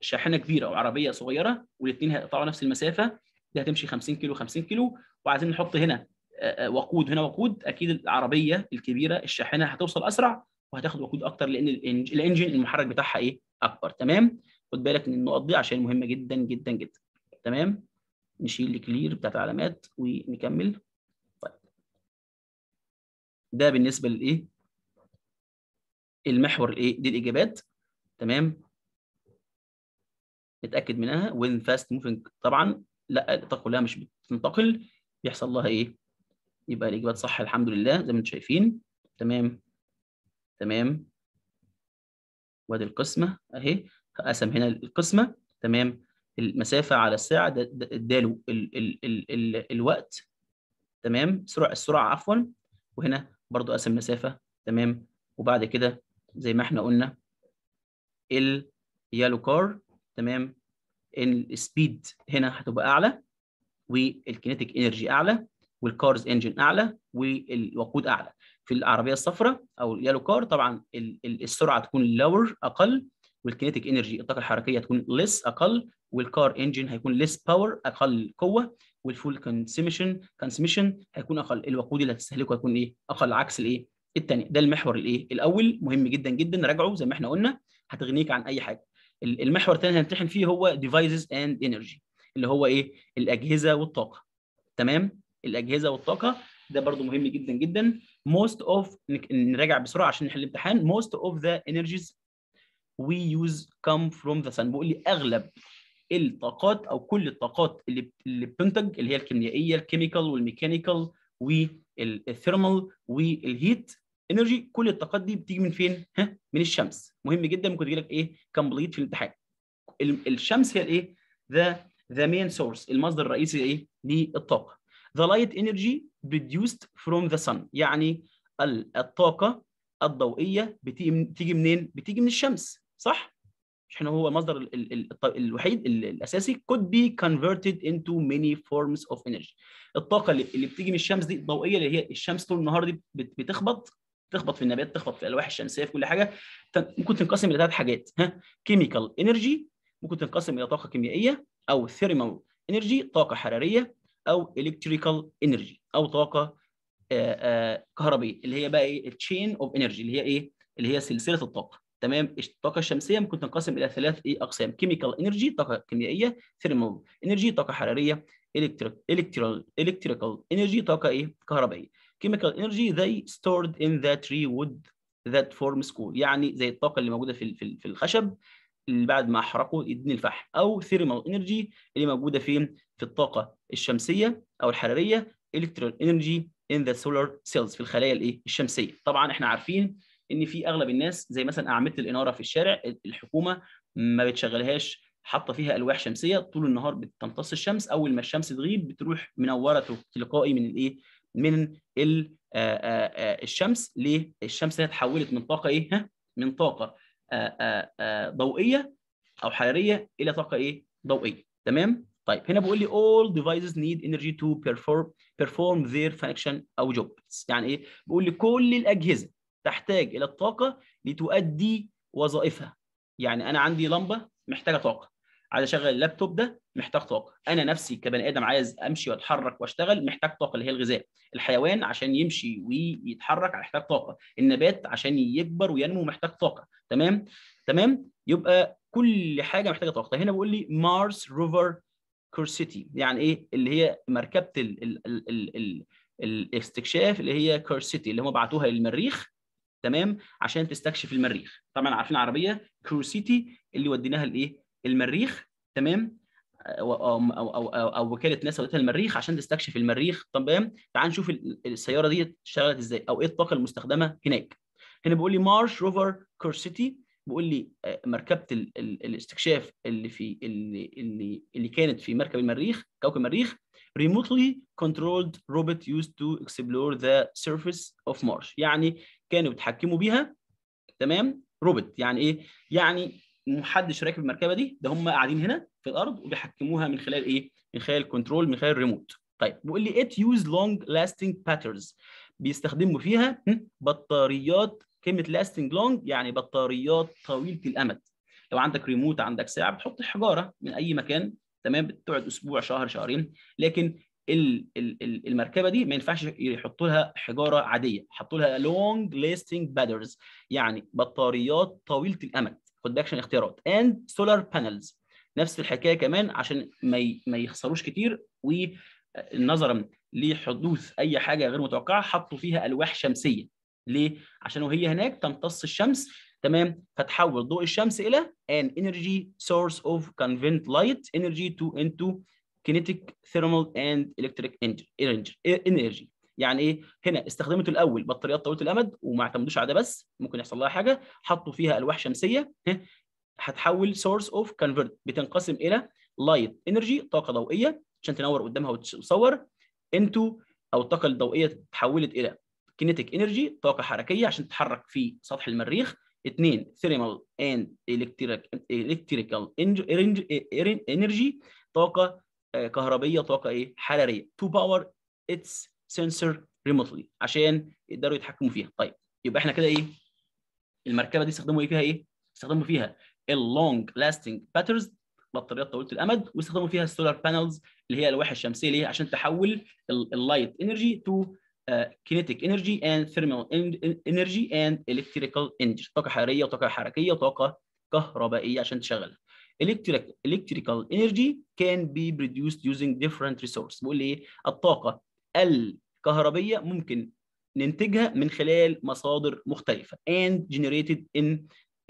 شاحنه كبيره او عربيه صغيره والاثنين هيقطعوا نفس المسافه دي هتمشي 50 كيلو 50 كيلو وعايزين نحط هنا آه، آه، وقود هنا وقود اكيد العربيه الكبيره الشاحنه هتوصل اسرع وهتاخد وقود اكتر لان الانجن المحرك بتاعها ايه اكبر تمام خد بالك من النقط دي عشان مهمه جدا جدا جدا تمام نشيل الكلير بتاعت العلامات ونكمل طيب ده بالنسبه للايه المحور الايه دي الاجابات تمام نتاكد منها وين فاست موفينج طبعا لا الطاقه كلها مش بتنتقل بيحصل لها ايه يبقى الإجابات صح الحمد لله زي ما انتم شايفين تمام تمام وادي القسمة أهي قسم هنا القسمة تمام المسافة على الساعة اداله ال ال ال ال الوقت تمام سرعة السرعة عفوا وهنا برضو قسم مسافة تمام وبعد كده زي ما احنا قلنا اليالو كار تمام السبيد هنا هتبقى أعلى والكينيتيك انرجي أعلى والكارز انجن اعلى والوقود اعلى في العربيه الصفراء او اليالو كار طبعا السرعه تكون لور اقل والكينيتيك انرجي الطاقه الحركيه تكون ليس اقل والكار انجن هيكون ليس باور اقل قوه والفول كونسيمشن كونسيمشن هيكون اقل الوقود اللي هتستهلكه هيكون ايه اقل عكس الايه الثاني ده المحور الايه الاول مهم جدا جدا راجعه زي ما احنا قلنا هتغنيك عن اي حاجه المحور الثاني هنمتحن فيه هو ديفايسز اند انرجي اللي هو ايه الاجهزه والطاقه تمام الاجهزه والطاقه ده برضو مهم جدا جدا most of نراجع بسرعه عشان نحل الامتحان most of the energies we use come from the sun بيقول لي اغلب الطاقات او كل الطاقات اللي اللي بتنتج اللي هي الكيميائيه الكيميكال والميكانيكال والثيرمال والهيت انرجي كل الطاقات دي بتيجي من فين؟ ها؟ من الشمس مهم جدا ممكن تجي لك ايه؟ كمبليت في الامتحان الشمس هي الايه؟ ذا ذا مين سورس المصدر الرئيسي ايه؟ للطاقه the light energy produced from the sun يعني الطاقه الضوئيه بتيجي منين بتيجي من الشمس صح احنا هو المصدر ال ال ال الوحيد الاساسي could be converted into many forms of energy الطاقه اللي, اللي بتيجي من الشمس دي الضوئيه اللي هي الشمس طول النهار دي بتخبط تخبط في النبات تخبط في الالواح الشمسيه في كل حاجه ممكن تنقسم الى ثلاث حاجات ها كيميكال انرجي ممكن تنقسم الى طاقه كيميائيه او thermal انرجي طاقه حراريه او الكتريكال انرجي او طاقه آه، آه، كهربيه اللي هي بقى ايه التشين اوف انرجي اللي هي ايه اللي هي سلسله الطاقه تمام الطاقه الشمسيه ممكن تنقسم الى ثلاث ايه اقسام كيميكال انرجي طاقه كيميائيه ثيرمال انرجي طاقه حراريه الكتريكال الكتريكال انرجي طاقه ايه كهربائيه كيميكال انرجي they stored in ذا tree wood that forms coal يعني زي الطاقه اللي موجوده في في الخشب اللي بعد ما احرقه يديني الفحم او ثيرمال انرجي اللي موجوده فين في الطاقه الشمسيه او الحراريه الكترون انرجي ان ذا سولار سيلز في الخلايا الايه الشمسيه طبعا احنا عارفين ان في اغلب الناس زي مثلا اعمده الاناره في الشارع الحكومه ما بتشغلهاش حاطه فيها الواح شمسيه طول النهار بتمتص الشمس اول ما الشمس تغيب بتروح منوره تلقائي من الايه من الشمس ليه الشمس هي اتحولت من طاقه ايه من طاقه آه، آه، آه، ضوئيه او حراريه الى طاقه ايه ضوئيه تمام طيب هنا بيقول لي all devices need energy to perform perform their function او job يعني ايه بيقول لي كل الاجهزه تحتاج الى الطاقه لتؤدي وظائفها يعني انا عندي لمبه محتاجه طاقه عايز اشغل اللابتوب ده محتاج طاقه انا نفسي كبني ادم عايز امشي واتحرك واشتغل محتاج طاقه اللي هي الغذاء الحيوان عشان يمشي ويتحرك محتاج طاقه النبات عشان يكبر وينمو محتاج طاقه تمام تمام يبقى كل حاجه محتاجه طاقه هنا بيقول لي مارس روفر كورسيتي يعني ايه اللي هي مركبه ال ال ال ال ال الاستكشاف اللي هي كورسيتي اللي هم بعتوها للمريخ تمام عشان تستكشف المريخ طبعا عارفين عربيه كورسيتي اللي وديناها لايه المريخ تمام او او او, أو, أو وكاله ناسا ودتها المريخ عشان تستكشف المريخ تمام تعال نشوف السياره دي اشتغلت ازاي او ايه الطاقه المستخدمه هناك هنا بيقول لي مارش روفر كورسيتي بيقول لي آه، مركبه ال ال الاستكشاف اللي في اللي اللي اللي كانت في مركب المريخ كوكب المريخ ريموتلي كنترولد روبوت يوز تو اكسبلور ذا سيرفيس اوف مارش يعني كانوا بيتحكموا بيها تمام روبوت يعني ايه يعني محدش راكب المركبه دي ده هم قاعدين هنا في الارض وبيحكموها من خلال ايه؟ من خلال الكنترول من خلال الريموت طيب بيقول لي ات يوز لونج لاستنج باترز بيستخدموا فيها بطاريات كلمه لاستنج لونج يعني بطاريات طويله الامد لو عندك ريموت عندك ساعه بتحط حجاره من اي مكان تمام بتقعد اسبوع شهر شهرين لكن المركبه دي ما ينفعش يحطوا لها حجاره عاديه حطوا لها لونج لاستنج باترز يعني بطاريات طويله الامد كوندكشن اختيارات اند سولار بانلز نفس الحكايه كمان عشان ما ما يخسروش كتير ونظرا لحدوث اي حاجه غير متوقعه حطوا فيها الواح شمسيه ليه؟ عشان وهي هناك تمتص الشمس تمام فتحول ضوء الشمس الى ان انرجي سورس اوف كونفنت لايت انرجي تو انتو كينيتيك ثيرمال اند الكتريك انرجي يعني ايه هنا استخدمته الاول بطاريات طويله الامد وما اعتمدوش على ده بس ممكن يحصل لها حاجه حطوا فيها الواح شمسيه هتحول سورس اوف كونفرت بتنقسم الى لايت انرجي طاقه ضوئيه عشان تنور قدامها وتصور انتو او الطاقه الضوئيه تحولت الى كينيتيك انرجي طاقه حركيه عشان تتحرك في سطح المريخ اثنين ثيرمال اند الكتريكال انرجي طاقه آه، كهربيه طاقه ايه حراريه تو باور اتس sensor remotely عشان يقدروا يتحكموا فيها طيب يبقى احنا كده ايه المركبه دي استخدموا ايه فيها ايه استخدموا فيها اللونج لاستنج باترز بطاريات طويله الامد واستخدموا فيها السولار بانلز اللي هي الالواح الشمسيه ليه عشان تحول اللايت انرجي تو كينيتيك انرجي اند ثيرمال انرجي اند الكتريكال انرجي طاقه حراريه وطاقه حركيه وطاقه كهربائيه عشان تشغلها electric الكتريكال انرجي كان بي produced يوزنج ديفرنت ريسورس بيقول لي ايه الطاقه ال كهربيه ممكن ننتجها من خلال مصادر مختلفه and generated in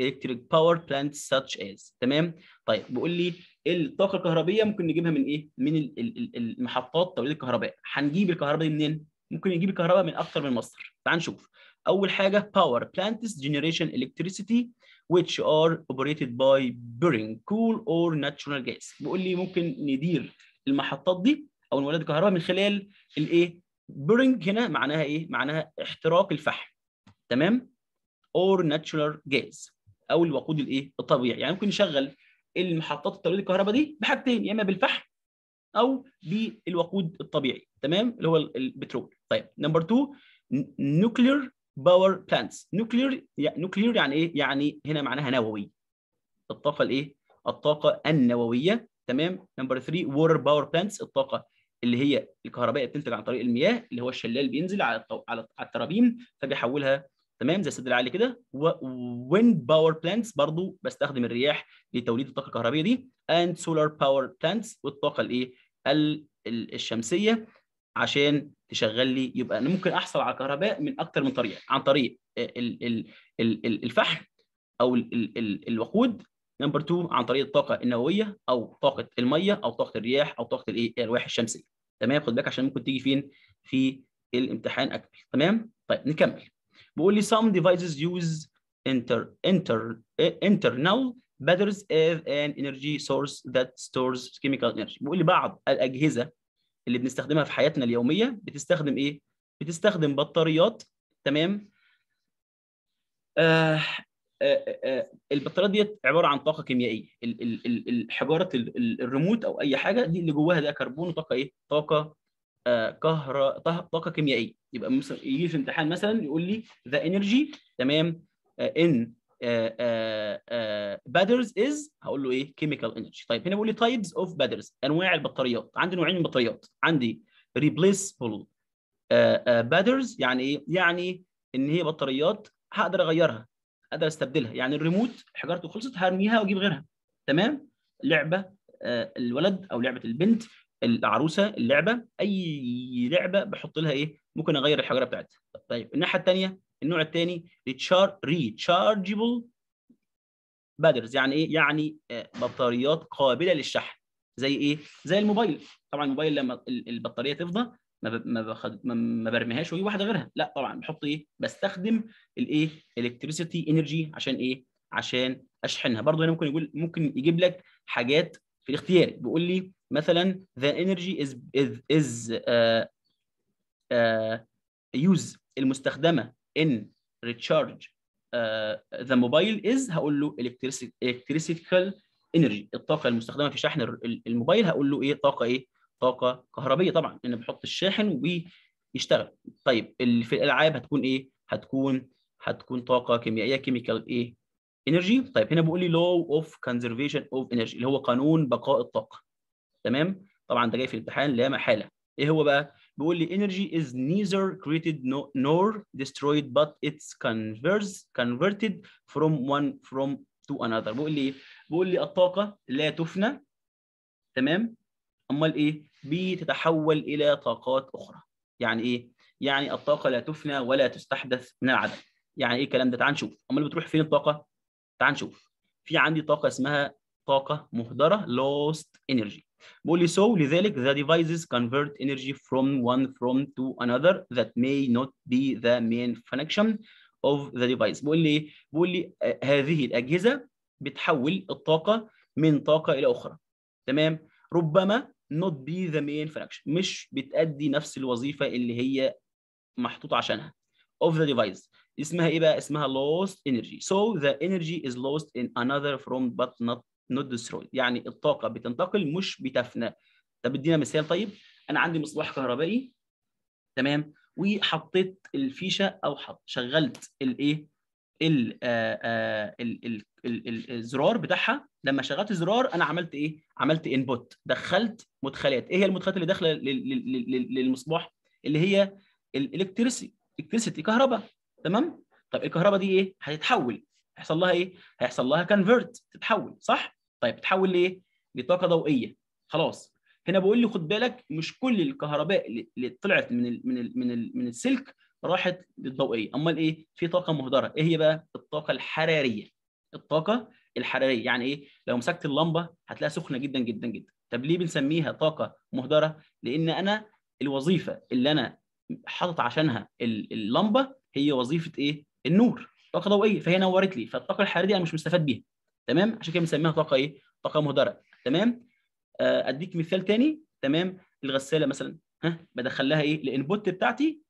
electric power plants such as تمام طيب بيقول لي الطاقه الكهربيه ممكن نجيبها من ايه من المحطات توليد الكهرباء هنجيب الكهرباء دي منين ممكن نجيب الكهرباء من اكثر من مصدر تعال نشوف اول حاجه power plants generation electricity which are operated by burning coal or natural gas بيقول لي ممكن ندير المحطات دي او نولد الكهرباء من خلال الايه بورنج هنا معناها ايه؟ معناها احتراق الفحم تمام؟ اور ناتشورال جاز او الوقود الايه؟ الطبيعي يعني ممكن نشغل المحطات التوليد الكهرباء دي بحاجتين يا اما بالفحم او بالوقود الطبيعي تمام اللي هو البترول طيب نمبر 2 نوكلير باور بلانتس نوكلير نوكلير يعني ايه يعني هنا معناها نووي الطاقه الايه الطاقه النوويه تمام نمبر 3 وور باور بلانتس الطاقه اللي هي الكهرباء بتنتج عن طريق المياه اللي هو الشلال بينزل على الطو... على الترابيم فبيحولها تمام زي السد العالي كده ويند باور بلانتس برضو بستخدم الرياح لتوليد الطاقه الكهربائيه دي اند سولار باور بلانتس والطاقه الايه الشمسيه عشان تشغل لي يبقى انا ممكن احصل على كهرباء من اكتر من طريقه عن طريق ال ال ال الفحم او الوقود نمبر 2 عن طريق الطاقه النوويه او طاقه الميه او طاقه الرياح او طاقه الايه الواح الشمسيه تمام خد بالك عشان ممكن تيجي فين في الامتحان اكمل تمام طيب نكمل بيقول لي some devices use inter inter internal batteries as an energy source that stores chemical energy بيقول لي بعض الاجهزه اللي بنستخدمها في حياتنا اليوميه بتستخدم ايه بتستخدم بطاريات تمام آه آه، آه، آه، البطاريات ديت عباره عن طاقه كيميائيه حجاره الريموت او اي حاجه دي اللي جواها ده كربون وطاقه ايه؟ طاقه كهر طاقه كيميائيه يبقى مثلا يجي في امتحان مثلا يقول لي ذا انرجي تمام ان باترز از هقول له ايه؟ كيميكال انرجي طيب هنا بيقول لي تايبس اوف باترز انواع البطاريات عندي نوعين من البطاريات عندي ريبليسبل باترز يعني ايه؟ يعني ان هي بطاريات هقدر اغيرها اقدر استبدلها يعني الريموت حجارته خلصت هرميها واجيب غيرها تمام لعبه آه، الولد او لعبه البنت العروسه اللعبه اي لعبه بحط لها ايه ممكن اغير الحجاره بتاعتها طيب الناحيه الثانيه النوع الثاني ريتشار ريتشارجبل باترز يعني ايه يعني آه، بطاريات قابله للشحن زي ايه زي الموبايل طبعا الموبايل لما البطاريه تفضى ما بخد... ما برميهاش واجيب واحده غيرها لا طبعا بحط ايه بستخدم الايه الكتريسيتي انرجي عشان ايه عشان اشحنها برضه هنا ممكن يقول ممكن يجيب لك حاجات في الاختيار بيقول لي مثلا ذا انرجي از از يوز المستخدمه ان ريتشارج ذا موبايل از هقول له الكتريسيتيكال انرجي الطاقه المستخدمه في شحن الموبايل هقول له ايه طاقه ايه طاقه كهربيه طبعا ان بحط الشاحن ويشتغل طيب اللي في الالعاب هتكون ايه هتكون هتكون طاقه كيميائيه كيميكال ايه انرجي طيب هنا بيقول لي لو اوف كونزرفيشن اوف انرجي اللي هو قانون بقاء الطاقه تمام طبعا ده جاي في الامتحان لا محاله ايه هو بقى بيقول لي energy is neither created nor destroyed but it's converts converted from one from to another بيقول لي بيقول لي الطاقه لا تفنى تمام امال ايه بتتحول إلى طاقات أخرى يعني إيه؟ يعني الطاقة لا تفنى ولا تستحدث من العدم يعني إيه الكلام ده؟ تعال نشوف أمال بتروح فين الطاقة؟ تعال نشوف في عندي طاقة اسمها طاقة مهدرة lost energy بيقول لي so لذلك the devices convert energy from one from to another that may not be the main function of the device بيقول لي بيقول لي آه، هذه الأجهزة بتحول الطاقة من طاقة إلى أخرى تمام ربما not be the main function مش بتأدي نفس الوظيفة اللي هي محطوطة عشانها of the device اسمها ايه بقى اسمها lost energy so the energy is lost in another from but not not destroyed يعني الطاقة بتنتقل مش بتفنى طب ادينا مثال طيب انا عندي مصباح كهربائي تمام وحطيت الفيشه او حط شغلت الايه ال آه، آه، ال الزرار بتاعها لما شغلت الزرار انا عملت ايه؟ عملت انبوت دخلت مدخلات، ايه هي المدخلات اللي داخله للمصباح؟ اللي هي الالكتريسي الكتريسيتي كهرباء تمام؟ طب الكهرباء دي ايه؟ هتتحول هيحصل لها ايه؟ هيحصل لها كونفرت تتحول صح؟ طيب تتحول لايه؟ لطاقه ضوئيه خلاص هنا بقول لي خد بالك مش كل الكهرباء اللي طلعت من الـ من الـ من الـ من السلك راحت للضوئيه امال ايه في طاقه مهدره ايه هي بقى الطاقه الحراريه الطاقه الحراريه يعني ايه لو مسكت اللمبه هتلاقيها سخنه جدا جدا جدا طب ليه بنسميها طاقه مهدره لان انا الوظيفه اللي انا حاطط عشانها اللمبه هي وظيفه ايه النور طاقه ضوئيه فهي نورت لي فالطاقه الحراريه انا مش مستفاد بيها تمام عشان كده بنسميها طاقه ايه طاقه مهدره تمام آه اديك مثال تاني تمام الغساله مثلا ها بدخل لها ايه الانبوت بتاعتي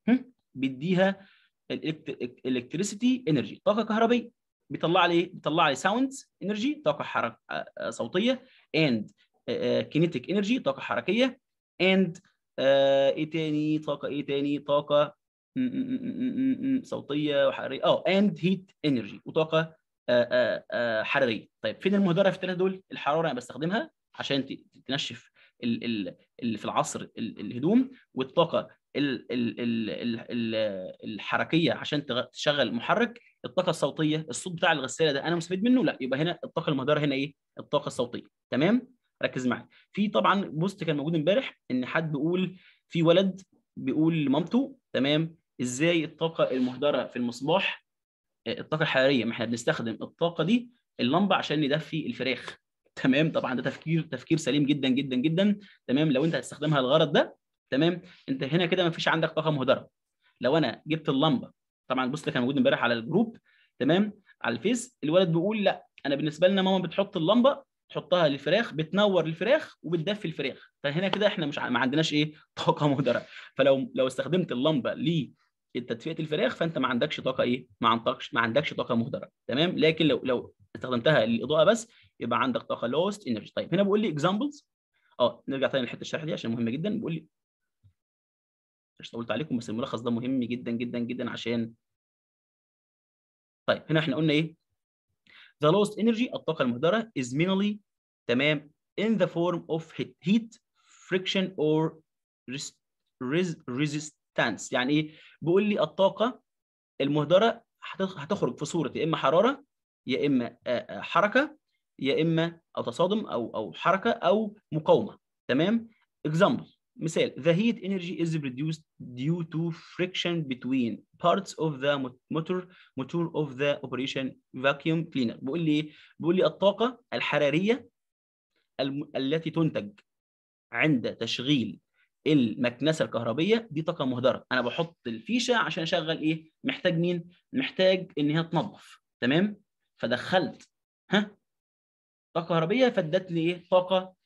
بديها الالكتريسيتي انرجي طاقه كهربيه بيطلع لي بيطلع لي ساوندز انرجي طاقه حركه آه، آه، صوتيه اند كينيتيك انرجي طاقه حركيه اند آه، ايه تاني طاقه ايه تاني طاقه صوتيه وحراريه اه اند هيت انرجي وطاقه حراريه طيب فين المهدره في الثلاثه دول الحراره انا بستخدمها عشان تنشف اللي في العصر الهدوم والطاقه ال ال ال ال الحركيه عشان تشغل محرك الطاقه الصوتيه الصوت بتاع الغساله ده انا مستفيد منه لا يبقى هنا الطاقه المهدره هنا ايه الطاقه الصوتيه تمام ركز معايا في طبعا بوست كان موجود امبارح ان حد بيقول في ولد بيقول لمامته تمام ازاي الطاقه المهدره في المصباح آه، الطاقه الحراريه ما احنا بنستخدم الطاقه دي اللمبه عشان ندفي الفراخ تمام طبعا ده تفكير تفكير سليم جدا جدا جدا تمام لو انت هتستخدمها الغرض ده تمام انت هنا كده ما فيش عندك طاقه مهدره لو انا جبت اللمبه طبعا البوست كان موجود امبارح على الجروب تمام على الفيس الولد بيقول لا انا بالنسبه لنا ماما بتحط اللمبه تحطها للفراخ بتنور الفراخ وبتدفي الفراخ فهنا كده احنا مش ما عندناش ايه طاقه مهدره فلو لو استخدمت اللمبه لتدفئه الفراخ فانت ما عندكش طاقه ايه ما عندكش ما عندكش طاقه مهدره تمام لكن لو لو استخدمتها للاضاءه بس يبقى عندك طاقه لوست انرجي طيب هنا بيقول لي اكزامبلز اه نرجع تاني للحته الشرح دي عشان مهمه جدا بيقول لي مش طولت عليكم بس الملخص ده مهم جدا جدا جدا عشان طيب هنا احنا قلنا ايه the lost energy الطاقه المهدره is mainly تمام in the form of heat friction or resistance يعني ايه بيقول لي الطاقه المهدره هتخرج في صوره يا اما حراره يا اما حركه يا اما او تصادم او او حركه او مقاومه تمام Example مثال the heat energy is reduced due to friction between parts of the motor motor of the operation vacuum cleaner بيقول لي بيقول لي الطاقة الحرارية الم... التي تنتج عند تشغيل المكنسة الكهربية دي طاقة مهدرة أنا بحط الفيشة عشان أشغل إيه محتاج مين محتاج إن هي تنظف تمام فدخلت ها طاقة كهربية فادت لي إيه طاقة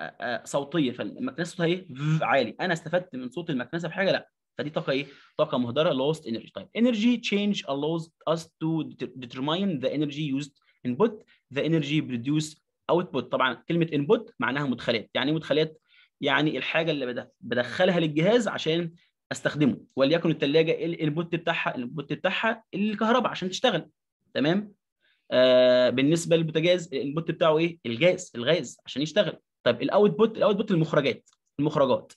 آه، آه، صوتيه فالمكنسه صوتها ايه عالي انا استفدت من صوت المكنسه بحاجه لا فدي طاقه ايه طاقه مهدره lost energy طيب energy change allows us to determine the energy used input the energy produced output طبعا كلمه input معناها مدخلات يعني إيه مدخلات يعني الحاجه اللي بدخلها للجهاز عشان استخدمه وليكن الثلاجه الانبوت بتاعها الانبوت بتاعها الكهرباء عشان تشتغل تمام آه بالنسبه للبوتاجاز الانبوت بتاعه ايه الجاز الغاز عشان يشتغل طب الاوتبوت الاوتبوت المخرجات المخرجات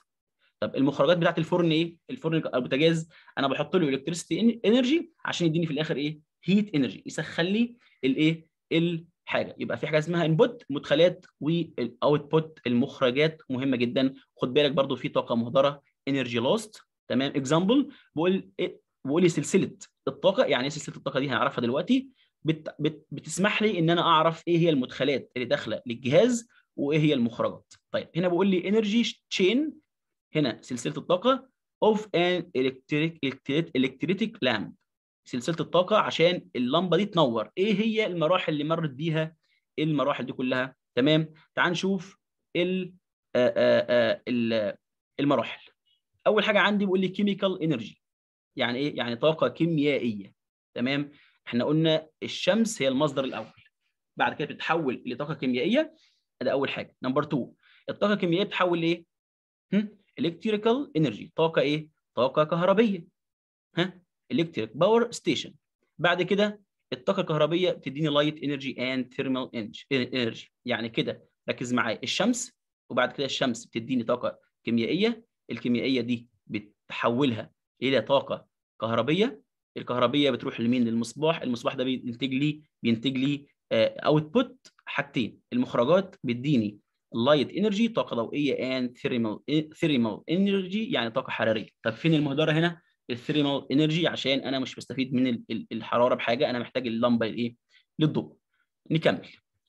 طب المخرجات بتاعت الفرن ايه؟ الفرن البوتاجاز انا بحط له الكتريستي انرجي عشان يديني في الاخر ايه؟ هيت انرجي يسخن لي الايه؟ الحاجه يبقى في حاجه اسمها انبوت مدخلات والاوتبوت المخرجات مهمه جدا خد بالك برضو في طاقه مهدره انرجي لوست تمام اكزامبل بقول إيه؟ بقول لي سلسله الطاقه يعني ايه سلسله الطاقه دي هنعرفها دلوقتي بت بت بتسمح لي ان انا اعرف ايه هي المدخلات اللي داخله للجهاز وايه هي المخرجات طيب هنا بيقول لي انرجي تشين هنا سلسله الطاقه اوف ان الكتريك الكتريك لامب سلسله الطاقه عشان اللمبه دي تنور ايه هي المراحل اللي مرت بيها إيه المراحل دي كلها تمام تعال نشوف ال آه، آه، آه، المراحل اول حاجه عندي بيقول لي كيميكال انرجي يعني ايه يعني طاقه كيميائيه تمام احنا قلنا الشمس هي المصدر الاول بعد كده بتتحول لطاقه كيميائيه ده اول حاجه نمبر 2 الطاقه الكيميائيه بتتحول لايه هم الكتريكال انرجي طاقه ايه طاقه كهربيه ها الكتريك باور ستيشن بعد كده الطاقه الكهربيه بتديني لايت انرجي اند ثيرمال انرجي يعني كده ركز معايا الشمس وبعد كده الشمس بتديني طاقه كيميائيه الكيميائيه دي بتحولها الى طاقه كهربيه الكهربيه بتروح لمين للمصباح المصباح ده بينتج لي بينتج لي اوتبوت آه، حاجتين المخرجات بتديني لايت انرجي طاقه ضوئيه اند ثيرمال ثيرمال انرجي يعني طاقه حراريه طب فين المهدره هنا الثيرمال انرجي عشان انا مش بستفيد من الحراره بحاجه انا محتاج اللمبه الايه للضوء نكمل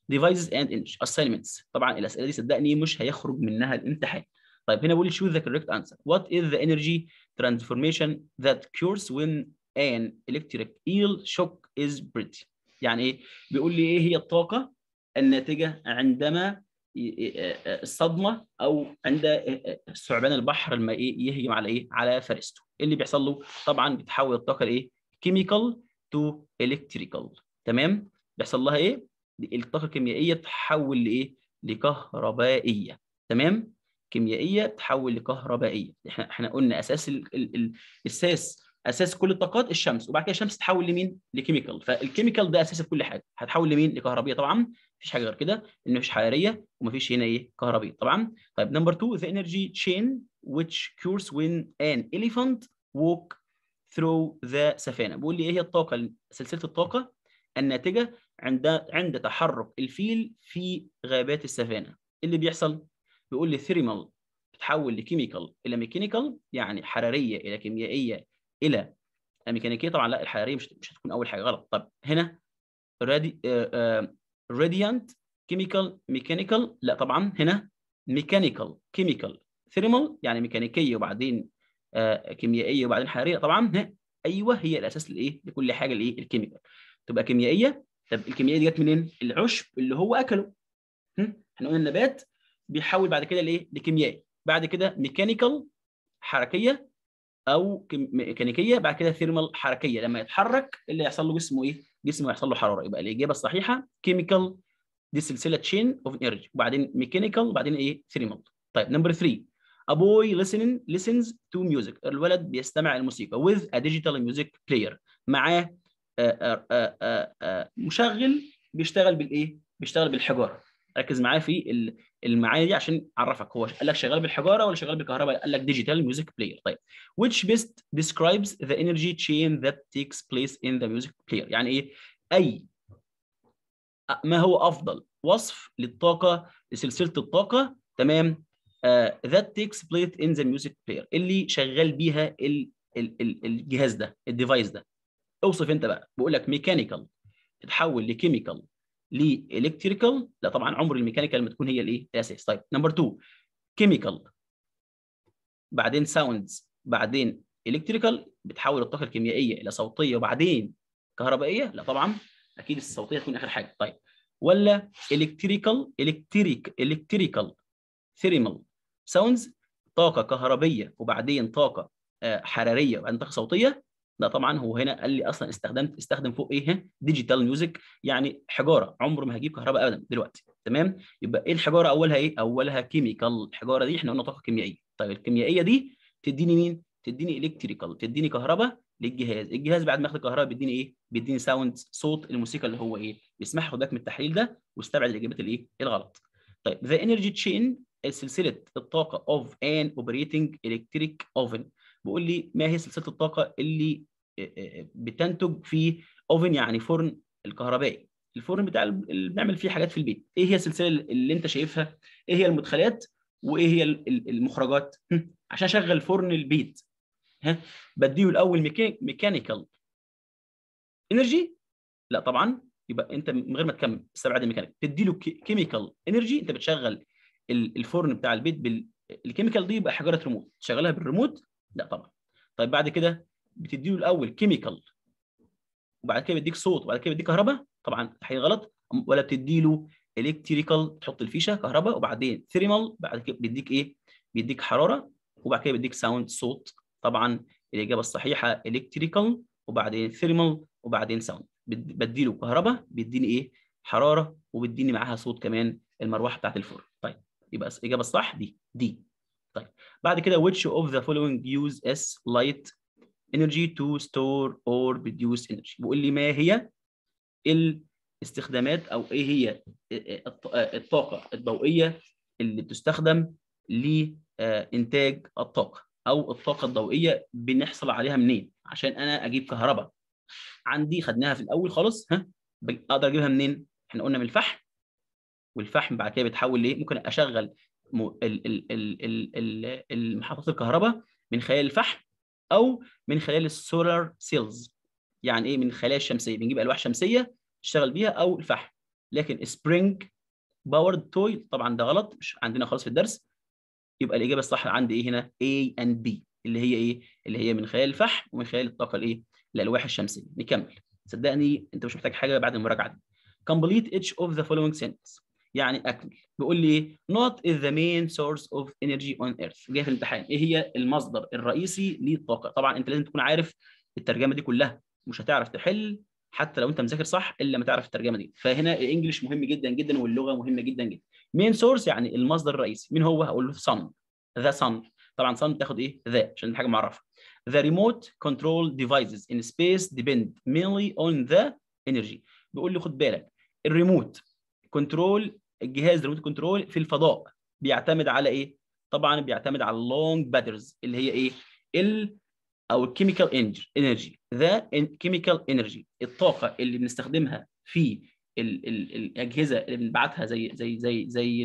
ديفايسز اند انرجي اساينمنتس طبعا الاسئله دي صدقني مش هيخرج منها الامتحان طيب هنا بقول شو ذا كوركت انسر وات از ذا انرجي ترانسفورميشن ذات كيورز وين ان الكتريك ايل شوك از بريتي يعني ايه بيقول لي ايه هي الطاقه الناتجه عندما آه، آه، الصدمه او عند آه، ثعبان البحر لما ايه يهجم على ايه على فريسته ايه اللي بيحصل له طبعا بتحول الطاقه لايه كيميكال تو الكتريكال تمام بيحصل لها ايه الطاقه الكيميائيه تتحول لايه لكهربائيه تمام كيميائيه تتحول لكهربائيه احنا احنا قلنا اساس الاساس ال ال اساس كل الطاقات الشمس وبعد كده الشمس تتحول لمين؟ لكيميكال فالكيميكال ده اساس كل حاجه هتحول لمين؟ لكهربيه طبعا مفيش حاجه غير كده ان مفيش حراريه ومفيش هنا ايه كهربيه طبعا طيب نمبر 2 ذا انرجي تشين which cures when an elephant walk through the savannah بيقول لي ايه هي الطاقه سلسله الطاقه الناتجه عند عند تحرك الفيل في غابات السافانا إيه اللي بيحصل بيقول لي ثيرمال بتحول لكيميكال الى ميكانيكال يعني حراريه الى كيميائيه الى ميكانيكيه طبعا لا الحراريه مش مش هتكون اول حاجه غلط طب هنا رادي راديانت كيميكال ميكانيكال لا طبعا هنا ميكانيكال كيميكال ثيرمال يعني ميكانيكيه وبعدين آه، كيميائيه وبعدين حراريه طبعا ها ايوه هي الاساس لايه لكل حاجه الايه الكيميكال تبقى كيميائيه طب الكيميائيه دي جت منين العشب اللي هو اكله احنا قلنا النبات بيحول بعد كده لايه لكيميائي بعد كده ميكانيكال حركيه او ميكانيكيه بعد كده ثيرمال حركيه لما يتحرك اللي يحصل له جسمه ايه؟ جسمه يحصل له حراره يبقى الاجابه الصحيحه كيميكال دي سلسله تشين اوف انرجي وبعدين ميكانيكال وبعدين ايه؟ ثيرمال طيب نمبر 3 A boy listening listens to music الولد بيستمع الموسيقى with a digital music player معاه آآ آه، آآ آه، آآ آه، مشغل بيشتغل بالايه؟ بيشتغل بالحجاره ركز معايا في المعايير دي عشان اعرفك هو قال لك شغال بالحجاره ولا شغال بالكهرباء قال لك ديجيتال ميوزك بلاير طيب which best describes the energy chain that takes place in the music player يعني ايه اي ما هو افضل وصف للطاقه لسلسله الطاقه تمام uh, that takes place in the music player اللي شغال بيها ال ال ال الجهاز ده الديفايس ده اوصف انت بقى بقول لك ميكانيكال تتحول لكيميكال لالكتريكال لا طبعا عمر الميكانيكال لما تكون هي الايه الاساس طيب نمبر 2 كيميكال بعدين ساوندز بعدين الكتريكال بتحول الطاقه الكيميائيه الى صوتيه وبعدين كهربائيه لا طبعا اكيد الصوتيه تكون اخر حاجه طيب ولا الكتريكال الكتريك الكتريكال ثيرمال ساوندز طاقه كهربيه وبعدين طاقه آه، حراريه وبعدين طاقه صوتيه لا طبعا هو هنا قال لي اصلا استخدمت استخدم فوق ايه ديجيتال ميوزك يعني حجاره عمره ما هجيب كهرباء ابدا دلوقتي تمام يبقى ايه الحجاره اولها ايه اولها كيميكال الحجاره دي احنا قلنا طاقه كيميائيه طيب الكيميائيه دي تديني مين تديني الكتريكال تديني كهرباء للجهاز الجهاز بعد ما ياخد الكهرباء بيديني ايه بيديني ساوند صوت الموسيقى اللي هو ايه يسمح خد بالك من التحليل ده واستبعد الاجابات الايه الغلط طيب ذا انرجي تشين سلسله الطاقه اوف ان اوبريتنج الكتريك اوفن بيقول لي ما هي سلسله الطاقه اللي إيه، إيه، إيه، بتنتج في اوفن يعني فرن الكهربائي الفرن بتاع اللي بنعمل فيه حاجات في البيت ايه هي السلسله اللي انت شايفها ايه هي المدخلات وايه هي المخرجات عشان اشغل فرن البيت ها بديه الاول ميكانيكال انرجي لا طبعا يبقى انت من غير ما تكمل استبعد الميكانيك تدي له كيميكال انرجي انت بتشغل الفرن بتاع البيت بالكيميكال دي يبقى حجاره ريموت تشغلها بالريموت لا طبعا طيب بعد كده بتديله الاول كيميكال وبعد كده بيديك صوت وبعد كده بيديك كهرباء طبعا حاجه غلط ولا بتديله الكتريكال تحط الفيشه كهرباء وبعدين ثيرمال بعد كده بيديك ايه؟ بيديك حراره وبعد كده بيديك ساوند صوت طبعا الاجابه الصحيحه الكتريكال وبعدين ثيرمال وبعدين ساوند بديله كهرباء بيديني ايه؟ حراره وبيديني معاها صوت كمان المروحه بتاعت الفرن طيب يبقى الاجابه الصح دي دي طيب بعد كده which of the following use as light energy to store or reduce energy بيقول لي ما هي الاستخدامات او ايه هي الطاقه الضوئيه اللي بتستخدم لانتاج الطاقه او الطاقه الضوئيه بنحصل عليها منين عشان انا اجيب كهرباء عندي خدناها في الاول خالص ها اقدر اجيبها منين احنا قلنا من الفحم والفحم بعد كده بيتحول لايه ممكن اشغل محطات الكهرباء من خلال الفحم او من خلال السولار سيلز يعني ايه من خلايا الشمسيه بنجيب الواح شمسيه نشتغل بيها او الفحم لكن سبرينج باورد توي طبعا ده غلط مش عندنا خالص في الدرس يبقى الاجابه الصح عندي ايه هنا A and B اللي هي ايه اللي هي من خلال الفحم ومن خلال الطاقه الايه الالواح الشمسيه نكمل صدقني انت مش محتاج حاجه بعد المراجعه دي complete each of the following sentence يعني اكمل بيقول لي not is the main source of energy on earth جاي في الامتحان ايه هي المصدر الرئيسي للطاقه طبعا انت لازم تكون عارف الترجمه دي كلها مش هتعرف تحل حتى لو انت مذاكر صح الا ما تعرف الترجمه دي فهنا الانجليش مهم جدا جدا واللغه مهمه جدا جدا مين سورس يعني المصدر الرئيسي مين هو هقول له sun ذا sun طبعا sun بتاخد ايه ذا عشان حاجه معرفه the remote control devices in space depend mainly on the energy بيقول لي خد بالك الريموت كنترول الجهاز ريموت كنترول في الفضاء بيعتمد على ايه؟ طبعا بيعتمد على اللونج باترز اللي هي ايه؟ ال او الكيميكال انرجي ذا كيميكال انرجي الطاقه اللي بنستخدمها في ال ال الاجهزه اللي بنبعتها زي زي زي زي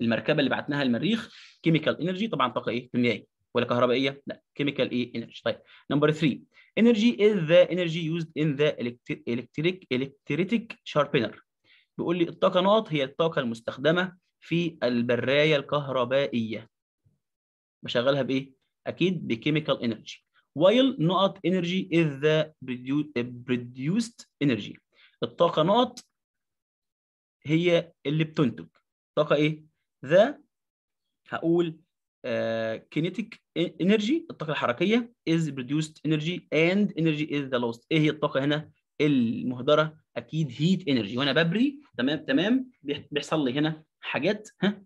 المركبه اللي بعتناها المريخ كيميكال انرجي طبعا طاقه ايه؟ كيميائيه ولا كهربائيه؟ لا كيميكال ايه؟ انرجي طيب نمبر 3 انرجي از ذا انرجي يوزد ان ذا الكتريك الكتريتيك شاربنر بيقول لي الطاقه نقط هي الطاقه المستخدمه في البرايه الكهربائيه بشغلها بايه اكيد بكيميكال انرجي while نقط انرجي is the produced انرجي الطاقه نقط هي اللي بتنتج طاقه ايه ذا هقول كينيتيك آه، انرجي e- الطاقه الحركيه از produced انرجي and انرجي از ذا لوست ايه هي الطاقه هنا المهدره اكيد هيت انرجي وانا ببري تمام تمام بيحصل لي هنا حاجات ها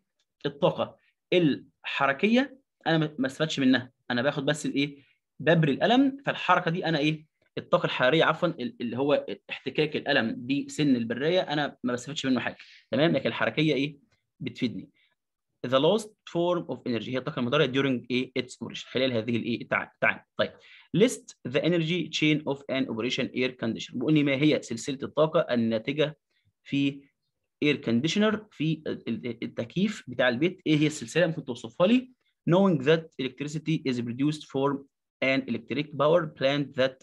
الطاقه الحركيه انا ما استفدتش منها انا باخد بس الايه ببري الالم فالحركه دي انا ايه الطاقه الحراريه عفوا اللي هو احتكاك الالم بسن البرايه انا ما بستفدش منه حاجه تمام لكن الحركيه ايه بتفيدني the lost form of energy هي الطاقه المضاريه during a its operation خلال هذه الايه تعال طيب list the energy chain of an operation air conditioner بيقول لي ما هي سلسله الطاقه الناتجه في اير كونديشنر في التكييف بتاع البيت ايه هي السلسله ممكن توصفها لي knowing that electricity is produced from an electric power plant that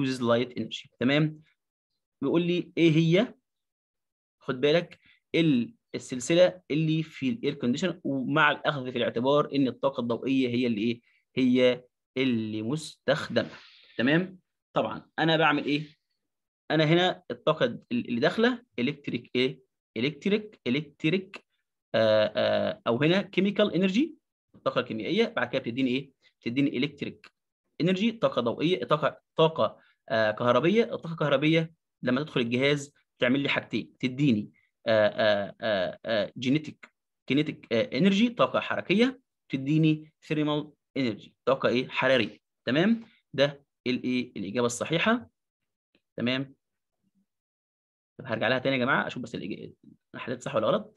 uses light energy تمام بيقول لي ايه هي خد بالك ال السلسله اللي في الاير كونديشن ومع الاخذ في الاعتبار ان الطاقه الضوئيه هي اللي ايه هي اللي مستخدمه تمام طبعا انا بعمل ايه انا هنا الطاقه اللي داخله الكتريك ايه الكتريك الكتريك آه، آه، او هنا كيميكال انرجي الطاقه الكيميائيه بعد كده بتديني ايه بتديني الكتريك انرجي طاقه ضوئيه طاقه طاقه آه، كهربيه الطاقه الكهربيه لما تدخل الجهاز تعمل لي حاجتين تديني جينيتك كينيتك انرجي طاقه حركيه تديني ثيرمال انرجي طاقه ايه حراريه تمام ده الايه الاجابه الصحيحه تمام طب هرجع لها تاني يا جماعه اشوف بس حليت صح ولا غلط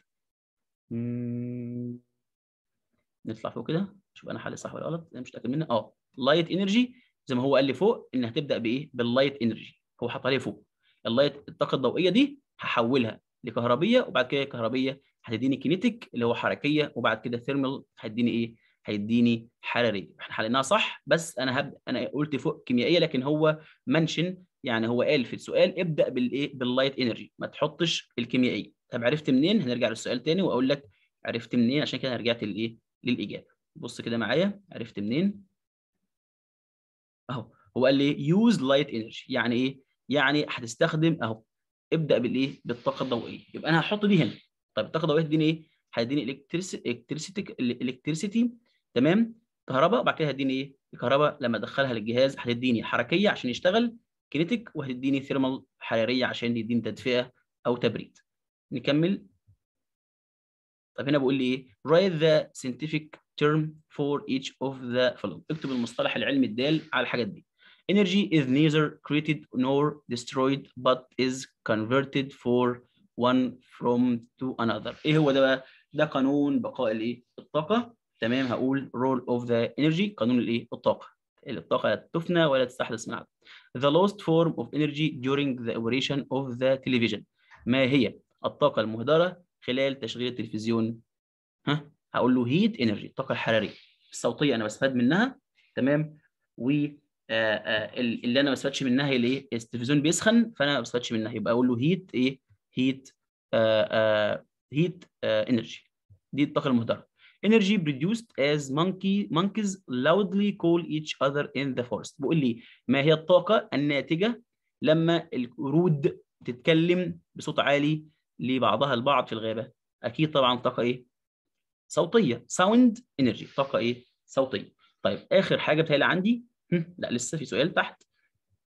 نطلع فوق كده شوف انا حليت صح ولا غلط انا مش متاكد منها اه لايت انرجي زي ما هو قال لي فوق ان هتبدا بايه باللايت انرجي هو حطها لي فوق اللايت الطاقه الضوئيه دي هحولها لكهربيه وبعد كده الكهربيه هتديني كينيتيك اللي هو حركيه وبعد كده ثيرمال هيديني ايه؟ هيديني حراريه احنا حليناها صح بس انا هب... انا قلت فوق كيميائيه لكن هو منشن يعني هو قال في السؤال ابدا بالايه باللايت انرجي ما تحطش الكيميائيه طب عرفت منين هنرجع للسؤال تاني واقول لك عرفت منين عشان كده رجعت لايه للاجابه بص كده معايا عرفت منين اهو هو قال لي يوز لايت انرجي يعني ايه يعني هتستخدم اهو ابدا بالايه بالطاقه الضوئيه يبقى انا هحط دي هنا طيب الطاقه الضوئيه هتديني ايه هتديني الكتريسيتي الكتريسيتي تمام كهرباء وبعد كده هتديني ايه الكهرباء لما ادخلها للجهاز هتديني حركيه عشان يشتغل كينيتيك وهتديني ثيرمال حراريه عشان يديني تدفئه او تبريد نكمل طب هنا بيقول لي ايه write the scientific term for each of the following اكتب المصطلح العلمي الدال على الحاجات دي Energy is neither created nor destroyed but is converted for one from to another. ايه هو ده بقى؟ ده قانون بقاء الايه؟ الطاقة تمام هقول role of ذا energy قانون الايه؟ الطاقة. الطاقة لا تفنى ولا تستحدث من عدم. The lost form of energy during the operation of the television. ما هي الطاقة المهدرة خلال تشغيل التلفزيون؟ ها؟ هقول له heat energy الطاقة الحرارية. الصوتية أنا بستفاد منها تمام؟ و آه، آه، اللي انا ما بستفادش منها هي التلفزيون بيسخن فانا ما بستفادش منها يبقى اقول له هيت ايه هيت هيت انرجي دي الطاقه المهدره energy produced as monkey monkeys loudly call each other in the forest بيقول لي ما هي الطاقه الناتجه لما القرود تتكلم بصوت عالي لبعضها البعض في الغابه اكيد طبعا طاقه ايه صوتيه ساوند انرجي طاقه ايه صوتيه طيب اخر حاجه بتهيألي عندي لا لسه في سؤال تحت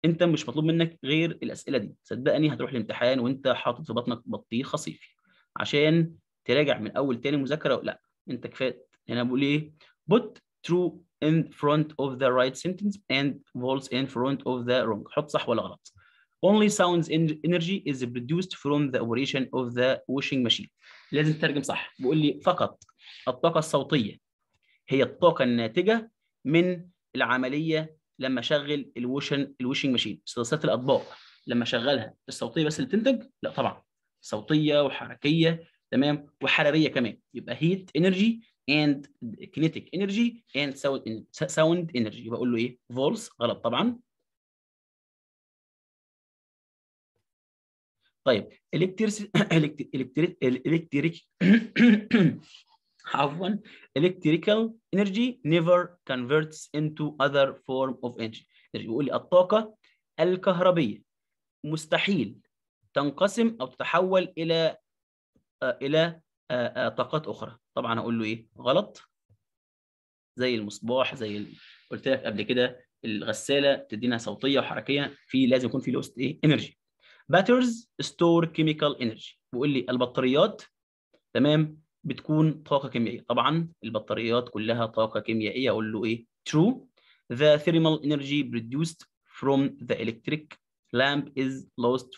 انت مش مطلوب منك غير الاسئله دي صدقني هتروح الامتحان وانت حاطط في بطنك بطيخ صيفي عشان تراجع من اول تاني مذاكره لا انت كفايه هنا يعني بقول ايه put true in front of the right sentence and false in front of the wrong حط صح ولا غلط only sounds energy is produced from the operation of the washing machine لازم تترجم صح بيقول لي فقط الطاقه الصوتيه هي الطاقه الناتجه من العمليه لما اشغل الوشن الوشنج ماشين سلسله الاطباق لما اشغلها الصوتيه بس اللي تنتج لا طبعا صوتيه وحركيه تمام وحراريه كمان يبقى هيت انرجي اند كينيتيك انرجي اند ساوند انرجي يبقى اقول له ايه فولس غلط طبعا طيب الكتريك الكتريك عفوا electrical energy never converts into other form of energy بيقول لي الطاقة الكهربية مستحيل تنقسم أو تتحول إلى آه، إلى آه، آه، طاقات أخرى طبعا هقول له إيه غلط زي المصباح زي قلت لك قبل كده الغسالة تدينا صوتية وحركية في لازم يكون في لوست إيه energy باترز ستور كيميكال energy بيقول لي البطاريات تمام بتكون طاقه كيميائيه طبعا البطاريات كلها طاقه كيميائيه اقول له ايه true the thermal energy produced from the electric lamp is lost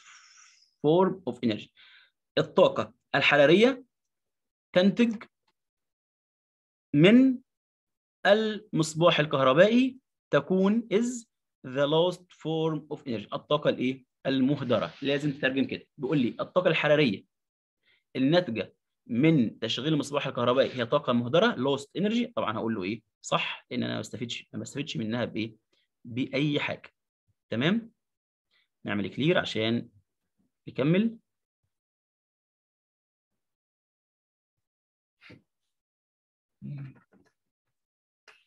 form of energy الطاقه الحراريه تنتج من المصباح الكهربائي تكون is the lost form of energy الطاقه الايه المهدره لازم تترجم كده بيقول لي الطاقه الحراريه الناتجه من تشغيل المصباح الكهربائي هي طاقه مهدره لوست انرجي طبعا هقول له ايه صح لان انا ما بستفيدش ما بستفيدش منها بايه باي حاجه تمام نعمل كلير عشان نكمل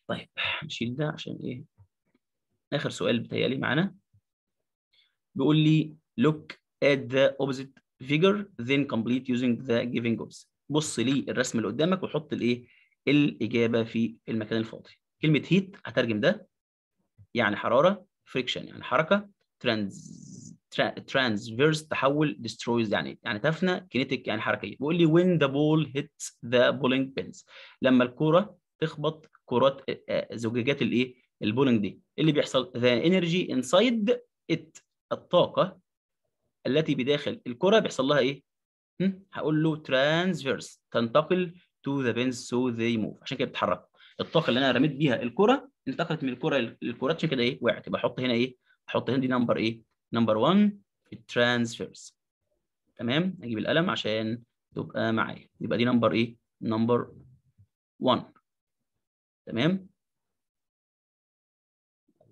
طيب نشيل ده عشان ايه اخر سؤال بتهيألي معانا بيقول لي look at the opposite figure then complete using the giving opposite بص للرسم اللي قدامك وحط الايه الاجابه في المكان الفاضي كلمه هيت هترجم ده يعني حراره فريكشن يعني حركه ترانز ترانسفيرس تحول ديسترويز يعني يعني تفنى كينيتيك يعني حركيه بيقول لي وين ذا بول هيت ذا بولينج بينز لما الكوره تخبط كرات آه، آه، زجاجات الايه البولينج دي إيه اللي بيحصل ذا انرجي انسايد ات الطاقه التي بداخل الكره بيحصل لها ايه هقول له ترانسفيرس تنتقل تو ذا بينز سو ذي موف عشان كده بتتحرك الطاقه اللي انا رميت بيها الكره انتقلت من الكره للكره عشان كده ايه وقعت يبقى احط هنا ايه احط هنا دي نمبر ايه نمبر 1 الترانسفيرس تمام اجيب القلم عشان تبقى معايا يبقى دي نمبر ايه نمبر 1 تمام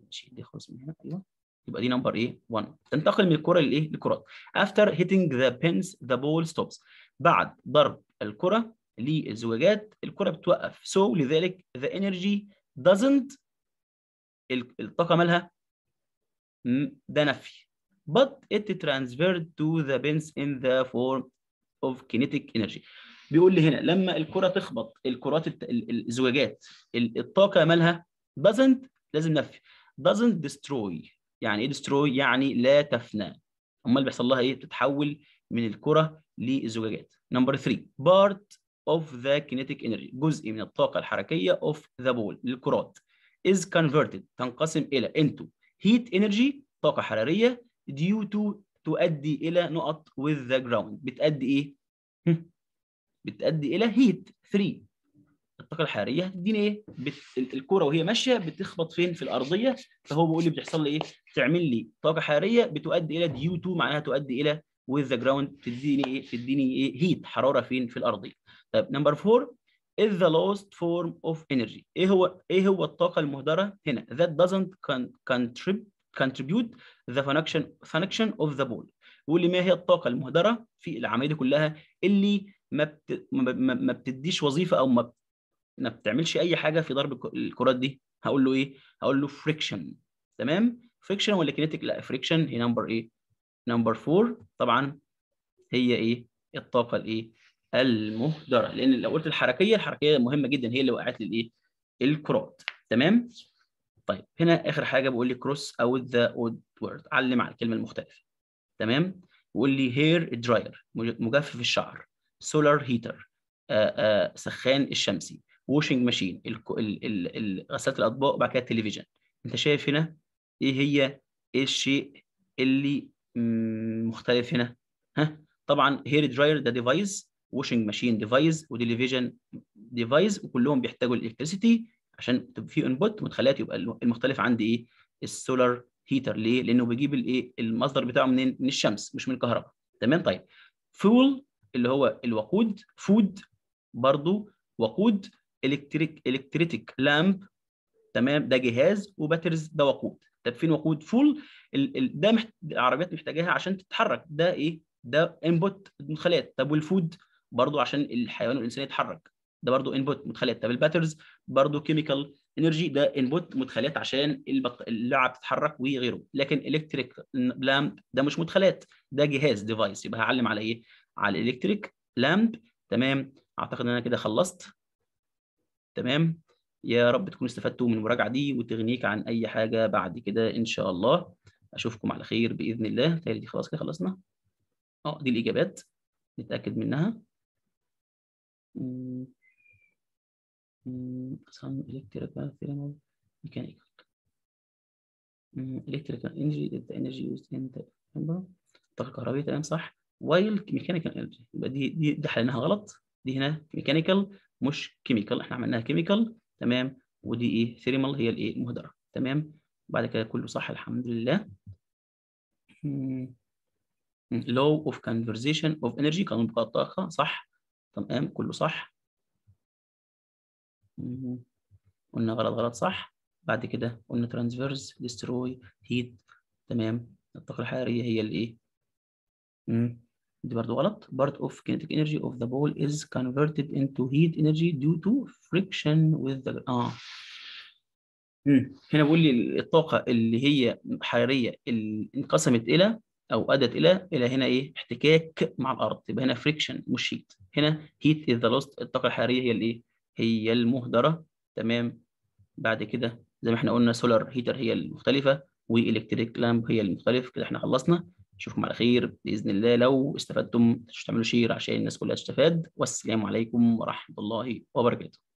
ماشي دي خالص من هنا ايوه يبقى دي نمبر ايه 1 تنتقل من الكره للايه للكرات after hitting the pins the ball stops بعد ضرب الكره للزجاجات الكره بتوقف so لذلك the energy doesn't الطاقه مالها ده نفي but it transferred to the pins in the form of kinetic energy بيقول لي هنا لما الكره تخبط الكرات الزجاجات الطاقه مالها doesn't لازم نفي doesn't destroy يعني ايه ديستروي يعني لا تفنى امال بيحصل لها ايه بتتحول من الكره للزجاجات نمبر 3 بارت اوف ذا كينيتيك انرجي جزء من الطاقه الحركيه اوف ذا بول للكرات is converted تنقسم الى into heat energy طاقه حراريه due to تؤدي الى نقط with the ground بتؤدي ايه بتؤدي الى heat 3 الطاقه الحراريه تديني ايه بت... الكره وهي ماشيه بتخبط فين في الارضيه فهو بيقول لي بتحصل لي ايه تعمل لي طاقه حراريه بتؤدي الى ديو 2 معناها تؤدي الى with the ground تديني ايه تديني ايه هيت حراره فين في الارضيه طب نمبر 4 is the lost form of energy ايه هو ايه هو الطاقه المهدره هنا that doesn't contribute contribute the function function of the ball واللي لي ما هي الطاقه المهدره في العمليه دي كلها اللي ما بت... ما بتديش وظيفه او ما ما بتعملش اي حاجه في ضرب الكرات دي هقول له ايه هقول له فريكشن تمام فريكشن ولا كينيتيك لا فريكشن هي نمبر ايه نمبر 4 طبعا هي ايه الطاقه الايه المهدره لان لو قلت الحركيه الحركيه مهمه جدا هي اللي وقعت للايه الكرات تمام طيب هنا اخر حاجه بقول لي كروس او ذا اود وورد علم على الكلمه المختلفه تمام بيقول لي هير دراير مجفف الشعر سولار هيتر سخان الشمسي ووشنج ماشين غساله الاطباق وبعد كده التلفزيون انت شايف هنا ايه هي ايه الشيء اللي مختلف هنا ها طبعا هير دراير ده ديفايس ووشنج ماشين ديفايس وتلفزيون ديفايس وكلهم بيحتاجوا الالكتريسيتي عشان تبقى في انبوت ومدخلات يبقى المختلف عندي ايه السولار هيتر ليه لانه بيجيب الايه المصدر بتاعه منين من الشمس مش من الكهرباء تمام طيب فول اللي هو الوقود فود برضو وقود الكتريك الكتريتيك لامب تمام ده جهاز وباترز ده وقود طب فين وقود فول ده محت... العربيات محتاجاها عشان تتحرك ده ايه ده انبوت مدخلات طب والفود برضو عشان الحيوان والانسان يتحرك ده برضو انبوت مدخلات طب الباترز برضو كيميكال انرجي ده انبوت مدخلات عشان البط... اللعب تتحرك وغيره لكن الكتريك لامب ده مش مدخلات ده جهاز ديفايس يبقى هعلم على ايه على الالكتريك لامب تمام اعتقد ان انا كده خلصت تمام يا رب تكونوا استفدتوا من المراجعه دي وتغنيك عن اي حاجه بعد كده ان شاء الله اشوفكم على خير باذن الله دي خلاص كده خلصنا اه دي الاجابات نتاكد منها some electrical thermal mechanical electrical energy is the energy used in الطاقه الكهربائيه تمام صح وايل ميكانيكال انرجي يبقى دي دي ده حلناها غلط دي هنا ميكانيكال مش كيميكال احنا عملناها كيميكال تمام ودي ايه ثيرمال هي الايه المهدره تمام بعد كده كله صح الحمد لله لو اوف كونفرزيشن اوف انرجي قانون بقاء الطاقه صح تمام كله صح قلنا غلط غلط صح بعد كده قلنا ترانسفيرز ديستروي هيت تمام الطاقه الحراريه هي الايه دي برضه غلط part of kinetic energy of the ball is converted into heat energy due to friction with the اه هنا بيقول لي الطاقه اللي هي حراريه اللي انقسمت الى او ادت الى الى هنا ايه احتكاك مع الارض يبقى هنا فريكشن مش هيت هنا هيت از ذا لوست الطاقه الحراريه هي الايه هي المهدره تمام بعد كده زي ما احنا قلنا سولار هيتر هي المختلفه والكتريك لامب هي المختلف كده احنا خلصنا اشوفكم على خير باذن الله لو استفدتم تعملوا شير عشان الناس كلها تستفاد والسلام عليكم ورحمه الله وبركاته